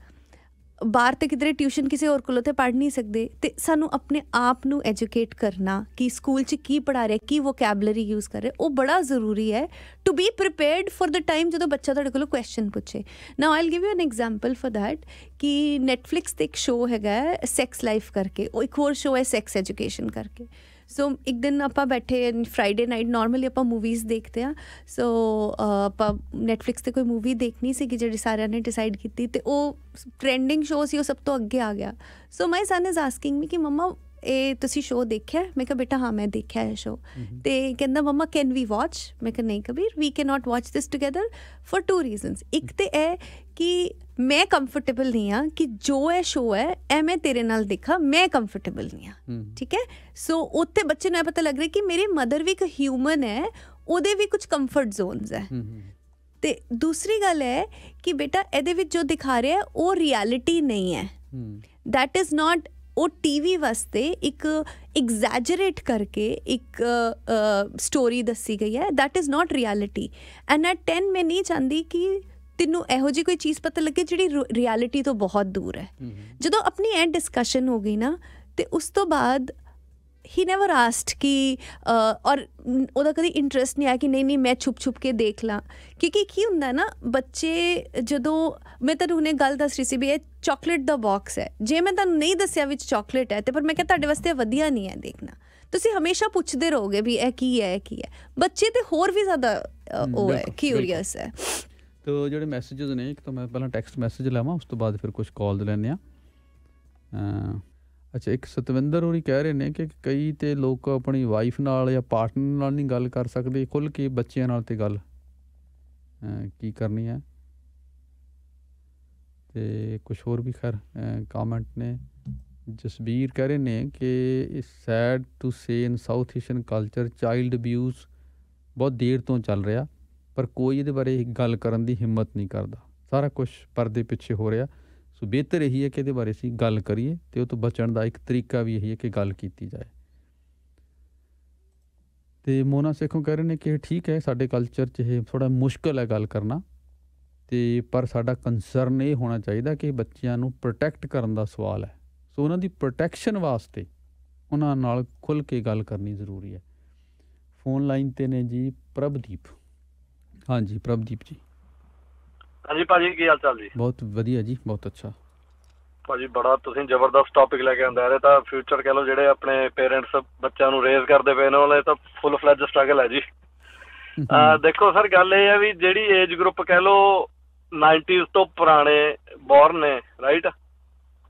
ਬਾਹਰ ਤੇ ਕਿਧਰੇ ਟਿਊਸ਼ਨ ਕਿਸੇ ਹੋਰ ਕੋਲੋਂ ਤੇ ਪੜ ਨਹੀਂ ਸਕਦੇ ਤੇ ਸਾਨੂੰ ਆਪਣੇ ਆਪ ਨੂੰ ਐਜੂਕੇਟ ਕਰਨਾ ਕਿ ਸਕੂਲ 'ਚ ਕੀ ਪੜਾ ਰਿਹਾ ਕੀ ਵੋਕੈਬਲਰੀ ਯੂਜ਼ ਕਰ ਰਿਹਾ ਉਹ ਬੜਾ ਜ਼ਰੂਰੀ ਹੈ to be prepared for the time ਜਦੋਂ ਬੱਚਾ ਤੁਹਾਡੇ ਕੋਲੋਂ ਕੁਐਸਚਨ ਪੁੱਛੇ now I'll give you an example for that कि नेटफ्लिक्स ते एक शो ਹੈਗਾ ਸੈਕਸ ਲਾਈਫ ਕਰਕੇ ਉਹ ਇੱਕ ਹੋਰ ਸ਼ੋ ਹੈ ਸੈਕਸ ਐਜੂਕੇਸ਼ਨ ਕਰਕੇ ਸੋ ਇੱਕ ਦਿਨ ਆਪਾਂ ਬੈਠੇ ਫਰਾਈਡੇ ਨਾਈਟ ਨਾਰਮਲੀ ਆਪਾਂ ਮੂਵੀਜ਼ ਦੇਖਦੇ ਆ ਸੋ ਆਪਾਂ ਨੈਟਫਲਿਕਸ ਤੇ ਕੋਈ ਮੂਵੀ ਦੇਖਣੀ ਸੀ ਕਿ ਜਿਹੜੀ ਸਾਰਿਆਂ ਨੇ ਡਿਸਾਈਡ ਕੀਤੀ ਤੇ ਉਹ ਟ੍ਰੈਂਡਿੰਗ ਸ਼ੋ ਸੀ ਉਹ ਸਭ ਤੋਂ ਅੱਗੇ ਆ ਗਿਆ ਸੋ ਮਾਈ ਸਨ ਇਜ਼ ਆਸਕਿੰਗ ਮੀ ਕਿ ਮਮਾ ਇਹ ਤੁਸੀਂ ਸ਼ੋਅ ਦੇਖਿਆ ਮੈਂ ਕਿਹਾ ਬੇਟਾ ਹਾਂ ਮੈਂ ਦੇਖਿਆ ਹੈ ਸ਼ੋਅ ਤੇ ਕਹਿੰਦਾ ਮਮਾ ਕੈਨ ਵੀ ਵਾਚ ਮੈਂ ਕਿਹਾ ਨਹੀਂ Kabir we can not watch this together for two reasons ਇੱਕ ਤੇ ਇਹ ਕਿ ਮੈਂ ਕੰਫਰਟੇਬਲ ਨਹੀਂ ਆ ਕਿ ਜੋ ਇਹ ਸ਼ੋਅ ਹੈ ਐ ਮੈਂ ਤੇਰੇ ਨਾਲ ਦੇਖਾ ਮੈਂ ਕੰਫਰਟੇਬਲ ਨਹੀਂ ਆ ਠੀਕ ਹੈ ਸੋ ਉੱਥੇ ਬੱਚੇ ਨੂੰ ਇਹ ਪਤਾ ਲੱਗ ਰਿਹਾ ਕਿ ਮੇਰੇ ਮਦਰ ਵੀ ਇੱਕ ਹਿਊਮਨ ਹੈ ਉਹਦੇ ਵੀ ਕੁਝ ਕੰਫਰਟ ਜ਼ੋਨਸ ਹੈ ਤੇ ਦੂਸਰੀ ਗੱਲ ਹੈ ਕਿ ਬੇਟਾ ਇਹਦੇ ਵਿੱਚ ਜੋ ਦਿਖਾ ਰਿਹਾ ਹੈ ਉਹ ਰਿਐਲਿਟੀ ਨਹੀਂ ਹੈ ਦੈਟ ਇਜ਼ ਨਾਟ ਉਹ ਟੀਵੀ ਵਾਸਤੇ ਇੱਕ ਐਗਜ਼ੈਜਰੇਟ ਕਰਕੇ ਇੱਕ ਸਟੋਰੀ ਦੱਸੀ ਗਈ ਹੈ that is not reality and at 10 ਮੈਂ ਨਹੀਂ ਚਾਹੁੰਦੀ ਕਿ ਤੈਨੂੰ ਇਹੋ ਜੀ ਕੋਈ ਚੀਜ਼ ਪਤਾ ਲੱਗੇ ਜਿਹੜੀ ਰਿਐਲਿਟੀ ਤੋਂ ਬਹੁਤ ਦੂਰ ਹੈ ਜਦੋਂ ਆਪਣੀ ਐਂਡ ਡਿਸਕਸ਼ਨ ਹੋ ਗਈ ਨਾ ਤੇ ਉਸ ਤੋਂ ਬਾਅਦ ਹੀ ਨੇਵਰ ਆਸਕਡ ਕਿ ਔਰ ਉਹਦਾ ਕਦੀ ਇੰਟਰਸਟ ਨਹੀਂ ਆਇਆ ਕਿ ਨਹੀਂ ਨਹੀਂ ਮੈਂ ਛੁਪ ਛੁਪ ਕੇ ਦੇਖ ਲਾਂ ਕਿਉਂਕਿ ਕੀ ਹੁੰਦਾ ਨਾ ਬੱਚੇ ਜਦੋਂ ਮੈਂ ਤੁਹਾਨੂੰ ਹੁਣੇ ਗੱਲ ਦੱਸ ਰਹੀ ਸੀ ਵੀ ਇਹ ਚਾਕਲੇਟ ਦਾ ਬਾਕਸ ਹੈ ਜੇ ਮੈਂ ਤੁਹਾਨੂੰ ਨਹੀਂ ਦੱਸਿਆ ਵਿੱਚ ਚਾਕਲੇਟ ਹੈ ਤੇ ਪਰ ਮੈਂ ਕਿਹਾ ਤੁਹਾਡੇ ਵਾਸਤੇ ਵਧੀਆ ਨਹੀਂ ਹੈ ਦੇਖਣਾ ਤੁਸੀਂ ਹਮੇਸ਼ਾ ਪੁੱਛਦੇ ਰਹੋਗੇ ਵੀ ਇਹ ਕੀ ਹੈ ਕੀ ਹੈ ਬੱਚੇ ਤੇ ਹੋਰ ਵੀ ਜ਼ਿਆਦਾ ਉਹ ਹੈ ਕਿਊਰੀਅਸ ਹੈ ਤੋ ਜਿਹੜੇ ਮੈਸੇजेस ਨੇ ਇੱਕ ਤਾਂ ਮੈਂ ਪਹਿਲਾਂ ਟੈਕਸਟ ਮੈਸੇਜ ਲਾਵਾਂ ਉਸ ਤੋਂ ਬਾਅਦ ਫਿਰ ਕੁਝ ਕਾਲ ਦੇ ਲੈਣੇ ਆ ਅੱਛਾ ਇੱਕ ਸਤਵਿੰਦਰ ਹੋਰੀ ਕਹਿ ਰਹੇ ਨੇ ਕਿ ਕਈ ਤੇ ਲੋਕ ਆਪਣੀ ਵਾਈਫ ਨਾਲ ਜਾਂ ਪਾਰਟਨਰ ਨਾਲ ਨਹੀਂ ਗੱਲ ਕਰ ਸਕਦੇ ਖੁੱਲ ਕੇ ਬੱਚਿਆਂ ਨਾਲ ਤੇ ਗੱਲ ਕੀ ਕਰਨੀ ਹੈ ਤੇ ਕੁਝ ਹੋਰ ਵੀ ਖਰ ਕਮੈਂਟ ਨੇ ਜਸਬੀਰ ਕਹ ਰਹੇ ਨੇ ਕਿ is sad to say in South Asian culture child abuse ਬਹੁਤ ਦੇਰ ਤੋਂ ਚੱਲ ਰਿਹਾ ਪਰ ਕੋਈ ਇਹਦੇ ਬਾਰੇ ਗੱਲ ਕਰਨ ਦੀ ਹਿੰਮਤ ਨਹੀਂ ਕਰਦਾ ਸਾਰਾ ਕੁਝ ਪਰਦੇ ਪਿੱਛੇ ਹੋ ਰਿਹਾ ਸੋ ਬਿਹਤਰ ਇਹੀ ਹੈ ਕਿ ਇਹਦੇ ਬਾਰੇ ਅਸੀਂ ਗੱਲ ਕਰੀਏ ਤੇ ਉਹ ਤੋਂ ਬਚਣ ਦਾ ਇੱਕ ਤਰੀਕਾ ਵੀ ਇਹੀ ਹੈ ਕਿ ਗੱਲ ਕੀਤੀ ਜਾਏ ਤੇ ਮੋਨਾ ਸੇਖੋਂ ਕਹ ਰਹੇ ਨੇ ਕਿ ਠੀਕ ਹੈ ਸਾਡੇ ਕਲਚਰ 'ਚ ਇਹ ਥੋੜਾ ਮੁਸ਼ਕਲ ਹੈ ਗੱਲ ਕਰਨਾ ਤੇ ਪਰ ਸਾਡਾ ਕੰਸਰਨ ਇਹ ਹੋਣਾ ਚਾਹੀਦਾ ਕਿ ਬੱਚਿਆਂ ਨੂੰ ਪ੍ਰੋਟੈਕਟ ਕਰਨ ਦਾ ਸਵਾਲ ਹੈ ਸੋ ਉਹਨਾਂ ਦੀ ਪ੍ਰੋਟੈਕਸ਼ਨ ਵਾਸਤੇ ਉਹਨਾਂ ਨਾਲ ਖੁੱਲ ਕੇ ਗੱਲ ਕਰਨੀ ਜ਼ਰੂਰੀ ਹੈ ਫੋਨ ਲਾਈਨ ਤੇ ਨੇ ਜੀ ਪ੍ਰਭਦੀਪ ਹਾਂਜੀ ਪ੍ਰਭਦੀਪ ਜੀ ਹਾਂਜੀ ਭਾਜੀ ਕੀ ਹਾਲ ਚਾਲ ਜੀ ਬਹੁਤ ਵਧੀਆ ਜੀ ਬਹੁਤ ਅੱਛਾ ਭਾਜੀ ਬੜਾ ਤੁਸੀਂ ਜ਼ਬਰਦਸਤ ਟੌਪਿਕ ਲੈ ਕੇ ਆ ਇਹ ਤਾਂ ਫਿਊਚਰ ਕਹ ਲਓ ਜਿਹੜੇ ਆਪਣੇ ਪੇਰੈਂਟਸ ਬੱਚਿਆਂ ਨੂੰ ਰੇਜ਼ ਕਰਦੇ ਪਏ ਨੇ ਉਹਨਾਂ ਲਈ ਤਾਂ ਫੁੱਲ ਫਲੈਜ ਸਟਰਗਲ ਹੈ ਜੀ ਆ ਦੇਖੋ ਸਰ ਗੱਲ ਇਹ ਹੈ ਵੀ ਜਿਹੜੀ ਏਜ ਗਰੁੱਪ ਕਹ ਲਓ 90s ਤੋਂ ਪੁਰਾਣੇ ਬੌਰਨ ਨੇ ਰਾਈਟ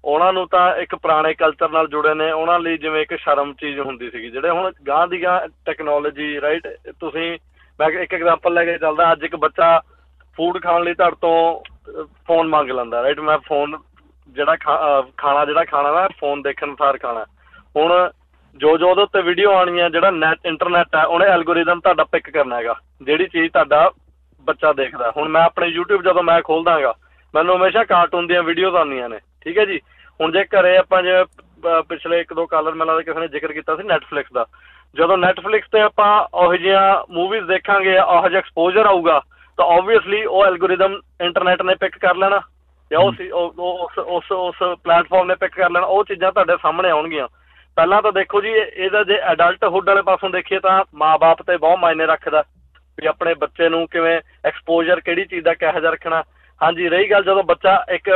ਉਹਨਾਂ ਨੂੰ ਤਾਂ ਇੱਕ ਪੁਰਾਣੇ ਕਲਚਰ ਨਾਲ ਜੁੜੇ ਨੇ ਉਹਨਾਂ ਲਈ ਜਿਵੇਂ ਇੱਕ ਸ਼ਰਮ ਚੀਜ਼ ਹੁੰਦੀ ਸੀਗੀ ਜਿਹੜੇ ਹੁਣ ਗਾਂ ਦੀ ਗਾਂ ਟੈਕਨੋਲੋਜੀ ਰਾਈਟ ਤੁਸੀਂ ਮੈਂ ਇੱਕ ਐਗਜ਼ਾਮਪਲ ਲੈ ਕੇ ਚੱਲਦਾ ਅੱਜ ਇੱਕ ਬੱਚਾ ਫੂਡ ਖਾਣ ਲਈ ਤੁਹਾਡੇ ਤੋਂ ਫੋਨ ਮੰਗ ਲੈਂਦਾ ਰਾਈਟ ਮੈਂ ਫੋਨ ਜਿਹੜਾ ਖਾਣਾ ਜਿਹੜਾ ਖਾਣਾ ਨਾ ਫੋਨ ਦੇਖਣ ਅਨੁਸਾਰ ਖਾਣਾ ਹੁਣ ਜੋ ਜੋ ਉਹਦੇ ਉੱਤੇ ਵੀਡੀਓ ਆਣੀ ਹੈ ਜਿਹੜਾ ਨੈਟ ਇੰਟਰਨੈਟ ਹੈ ਉਹਨੇ ਐਲਗੋਰਿਦਮ ਤੁਹਾਡਾ ਪਿਕ ਕਰਨਾ ਹੈਗਾ ਜਿਹੜੀ ਚੀਜ਼ ਤੁਹਾਡਾ ਬੱਚਾ ਦੇਖਦਾ ਹੁਣ ਮੈਂ ਆਪਣੇ YouTube ਜਦੋਂ ਮੈਂ ਖੋਲਦਾਗਾ ਮੈਨੂੰ ਹਮੇਸ਼ਾ ਕਾਰਟੂਨ ਦੀਆਂ ਵੀਡੀਓਜ਼ ਆਉਂਦੀਆਂ ਨੇ ਠੀਕ ਹੈ ਜੀ ਹੁਣ ਜੇ ਘਰੇ ਆਪਾਂ ਜੇ ਪਿਛਲੇ ਇੱਕ ਦੋ ਕਾਲਰ ਮੈਨੂੰ ਦੇ ਕਿਸੇ ਨੇ ਜ਼ਿਕਰ ਕੀਤਾ ਸੀ Netflix ਦਾ ਜਦੋਂ Netflix ਤੇ ਆਪਾਂ ਉਹ ਜਿਹੀਆਂ ਮੂਵੀਜ਼ ਦੇਖਾਂਗੇ ਉਹ ਜਿਹਾ ਐਕਸਪੋਜ਼ਰ ਆਊਗਾ ਤਾਂ ਆਬਵੀਅਸਲੀ ਉਹ ਐਲਗੋਰਿਦਮ ਇੰਟਰਨੈਟ ਨੇ ਪਿਕ ਕਰ ਲੈਣਾ ਜਾਂ ਉਹ ਉਸ ਉਸ ਉਸ ਪਲੇਟਫਾਰਮ ਨੇ ਪਿਕ ਕਰ ਲੈਣਾ ਉਹ ਚੀਜ਼ਾਂ ਤੁਹਾਡੇ ਸਾਹਮਣੇ ਆਉਣਗੀਆਂ ਪਹਿਲਾਂ ਤਾਂ ਦੇਖੋ ਜੀ ਇਹਦਾ ਜੇ ਐਡਲਟਹੁੱਡ ਵਾਲੇ ਪਾਸੋਂ ਦੇਖੀਏ ਤਾਂ ਮਾਪੇ ਤੇ ਬਹੁਤ ਮਾਇਨੇ ਰੱਖਦਾ ਵੀ ਆਪਣੇ ਬੱਚੇ ਨੂੰ ਕਿਵੇਂ ਐਕਸਪੋਜ਼ਰ ਕਿਹੜੀ ਚੀਜ਼ ਦਾ ਕਿਹੋ ਜਿਹਾ ਰੱਖਣਾ ਹਾਂਜੀ ਰਹੀ ਗੱਲ ਜਦੋਂ ਬੱਚਾ ਇੱਕ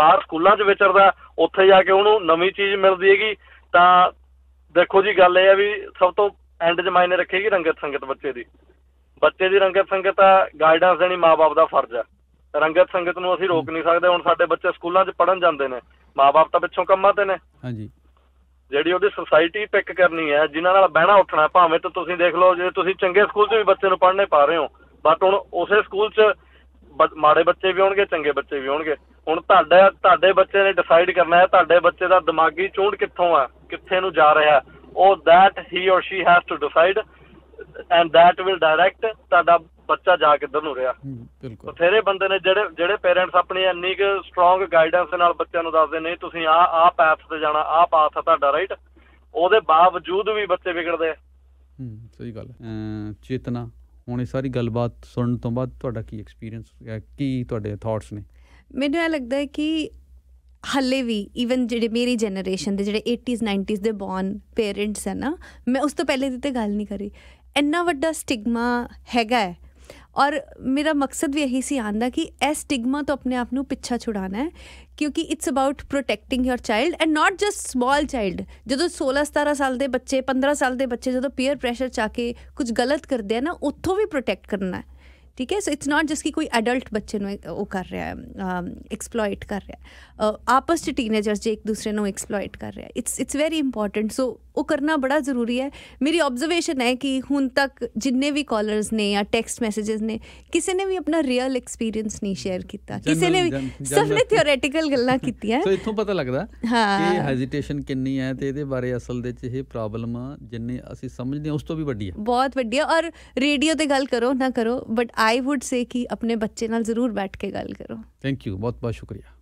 ਬਾਹਰ ਸਕੂਲਾਂ 'ਚ ਵਿਚਰਦਾ ਉੱਥੇ ਜਾ ਕੇ ਉਹਨੂੰ ਨਵੀਂ ਚੀਜ਼ ਮਿਲਦੀ ਹੈਗੀ ਤਾਂ ਦੇਖੋ ਜੀ ਗੱਲ ਇਹ ਆ ਵੀ ਸਭ ਤੋਂ ਐਂਡ 'ਚ ਮਾਇਨੇ ਰੱਖੇਗੀ ਰੰਗਤ ਸੰਗਤ ਬੱਚੇ ਦੀ ਬੱਚੇ ਦੀ ਰੰਗਤ ਸੰਗਤ ਆ ਗਾਈਡੈਂਸ ਦੇਣੀ ਮਾਪੇ ਦਾ ਫਰਜ਼ ਆ ਰੰਗਤ ਸੰਗਤ ਨੂੰ ਅਸੀਂ ਰੋਕ ਨਹੀਂ ਸਕਦੇ ਹੁਣ ਸਾਡੇ ਬੱਚੇ ਸਕੂਲਾਂ 'ਚ ਪੜਨ ਜਾਂਦੇ ਨੇ ਮਾਪੇ ਤਾਂ ਪਿੱਛੋਂ ਕੰਮਾਂ ਤੇ ਨੇ ਹਾਂਜੀ ਜਿਹੜੀ ਉਹਦੀ ਸੋਸਾਇਟੀ ਪਿਕ ਕਰਨੀ ਹੈ ਜਿਨ੍ਹਾਂ ਨਾਲ ਬਹਿਣਾ ਉੱਠਣਾ ਭਾਵੇਂ ਤਾਂ ਤੁਸੀਂ ਦੇਖ ਲਓ ਜੇ ਤੁਸੀਂ ਚੰਗੇ ਸਕੂਲ 'ਚ ਵੀ ਬੱਚੇ ਨੂੰ ਪੜ੍ਹਨੇ ਪਾ ਰਹੇ ਹੋ ਬਟ ਹੁਣ ਉਸੇ ਸਕੂਲ 'ਚ ਮਾੜੇ ਬੱਚੇ ਵੀ ਹੋਣਗੇ ਚੰਗੇ ਬੱਚੇ ਵੀ ਹੋਣਗੇ ਹੁਣ ਤੁਹਾਡੇ ਤੁਹਾਡੇ ਬੱਚੇ ਨੇ ਡਿਸਾਈਡ ਕਰਨਾ ਹੈ ਤੁਹਾਡੇ ਬੱਚੇ ਦਾ ਦਿਮਾਗੀ ਚੋਣ ਕਿੱਥੋਂ ਆ ਕਿੱਥੇ ਨੂੰ ਜਾ ਰਿਹਾ ਉਹ that he or she has to decide and that will direct ਤੁਹਾਡਾ ਬੱਚਾ ਜਾ ਕਿੱਧਰ ਨੂੰ ਰਿਹਾ ਬਿਲਕੁਲ ਬਥੇਰੇ ਬੰਦੇ ਨੇ ਜਿਹੜੇ ਜਿਹੜੇ ਪੇਰੈਂਟਸ ਆਪਣੀ ਇੰਨੀ ਕਿ ਸਟਰੋਂਗ ਗਾਈਡੈਂਸ ਨਾਲ ਬੱਚਿਆਂ ਨੂੰ ਦੱਸਦੇ ਨੇ ਤੁਸੀਂ ਆ ਆ ਪਾਥ ਤੇ ਜਾਣਾ ਆ ਪਾਥ ਆ ਤੁਹਾਡਾ ਰਾਈਟ ਉਹਦੇ ਬਾਵਜੂਦ ਵੀ ਬੱਚੇ ਵਿਗੜਦੇ ਹੂੰ ਸਹੀ ਗੱਲ ਹੈ ਚੇਤਨਾ ਹੁਣ ਇਹ ਸਾਰੀ ਗੱਲਬਾਤ ਸੁਣਨ ਤੋਂ ਬਾਅਦ ਤੁਹਾਡਾ ਕੀ ਐਕਸਪੀਰੀਅੰਸ ਕੀ ਤੁਹਾਡੇ ਥਾਟਸ ਨੇ ਮੈਨੂੰ ਇਹ ਲੱਗਦਾ ਹੈ ਕਿ ਹੱਲੇ ਵੀ ਇਵਨ ਜਿਹੜੇ ਮੇਰੀ ਜਨਰੇਸ਼ਨ ਦੇ ਜਿਹੜੇ 80s 90s ਦੇ ਬੌਰਨ ਪੇਰੈਂਟਸ ਹਨ ਮੈਂ ਉਸ ਤੋਂ ਪਹਿਲੇ ਦੀ ਤੇ ਗੱਲ ਨਹੀਂ ਕਰੀ ਇੰਨਾ ਵੱਡਾ ਸਟਿਗਮਾ ਹੈਗਾ ਹੈ ਔਰ ਮੇਰਾ ਮਕਸਦ ਵੀ ਇਹੀ ਸੀ ਆਂਦਾ ਕਿ ਐ ਸਟਿਗਮਾ ਤੋਂ ਆਪਣੇ ਆਪ ਨੂੰ ਪਿੱਛਾ ਛੁਡਾਣਾ ਹੈ ਕਿਉਂਕਿ it's about protecting your child and not just small child ਜਦੋਂ 16 17 ਸਾਲ ਦੇ ਬੱਚੇ 15 ਸਾਲ ਦੇ ਬੱਚੇ ਜਦੋਂ ਪੀਅਰ ਪ੍ਰੈਸ਼ਰ ਚਾ ਕੇ ਕੁਝ ਗਲਤ ਕਰਦੇ ਆ ਨਾ ਉੱਥੋਂ ਵੀ ਪ੍ਰੋਟੈਕਟ ਕਰਨਾ ਹੈ ਠੀਕ ਹੈ ਸੋ ਇਟਸ ਨਾਟ ਜਸਟ ਕਿ ਕੋਈ ਐਡਲਟ ਬੱਚੇ ਨੂੰ ਉਹ ਕਰ ਰਿਹਾ ਹੈ ਐਕਸਪਲੋਇਟ ਕਰ ਰਿਹਾ ਹੈ ਆਪਸ ਚ ਟੀਨੇਜਰਸ ਜੇ ਇੱਕ ਦੂਸਰੇ ਨੂੰ ਐਕਸਪਲੋਇਟ ਕਰ ਰਿਹਾ it's it's very important so ਉਹ ਕਰਨਾ ਬੜਾ ਜ਼ਰੂਰੀ ਹੈ ਮੇਰੀ ਆਬਜ਼ਰਵੇਸ਼ਨ ਹੈ ਕਿ ਹੁਣ ਤੱਕ ਜਿੰਨੇ ਵੀ ਕਾਲਰਸ ਨੇ ਜਾਂ ਟੈਕਸਟ ਮੈਸੇजेस ਨੇ ਕਿਸੇ ਨੇ ਵੀ ਆਪਣਾ ਰੀਅਲ ਐਕਸਪੀਰੀਅੰਸ ਨਹੀਂ ਸ਼ੇਅਰ ਕੀਤਾ ਕਿਸੇ ਨੇ ਵੀ ਸਭ ਨੇ ਥਿਓਰੀਟੀਕਲ ਗੱਲਾਂ ਕੀਤੀਆਂ ਸੋ ਇਥੋਂ ਪਤਾ ਲੱਗਦਾ ਹਾਂ ਕਿ ਹੈਜ਼ਿਟੇਸ਼ਨ ਕਿੰਨੀ ਹੈ ਤੇ ਇਹਦੇ ਬਾਰੇ ਅਸਲ ਦੇ ਵਿੱਚ ਇਹ ਪ੍ਰੋਬਲਮ ਜਿੰਨੇ ਅਸੀਂ ਸਮਝਦੇ ਹਾਂ ਉਸ ਤੋਂ ਵੀ ਵੱਡੀ ਹੈ ਬਹੁਤ ਵੱਡੀ ਹੈ ਔਰ ਰੇਡੀਓ ਤੇ ਗੱਲ ਕਰੋ ਨਾ ਕਰੋ ਬਟ ਆਈ ਊਡ ਸੇ ਕਿ ਆਪਣੇ ਬੱਚੇ ਨਾਲ ਜ਼ਰੂਰ ਬੈਠ ਕੇ ਗੱਲ ਕਰੋ ਥੈਂਕ ਯੂ ਬਹੁਤ ਬਹੁਤ ਸ਼ੁਕਰੀਆ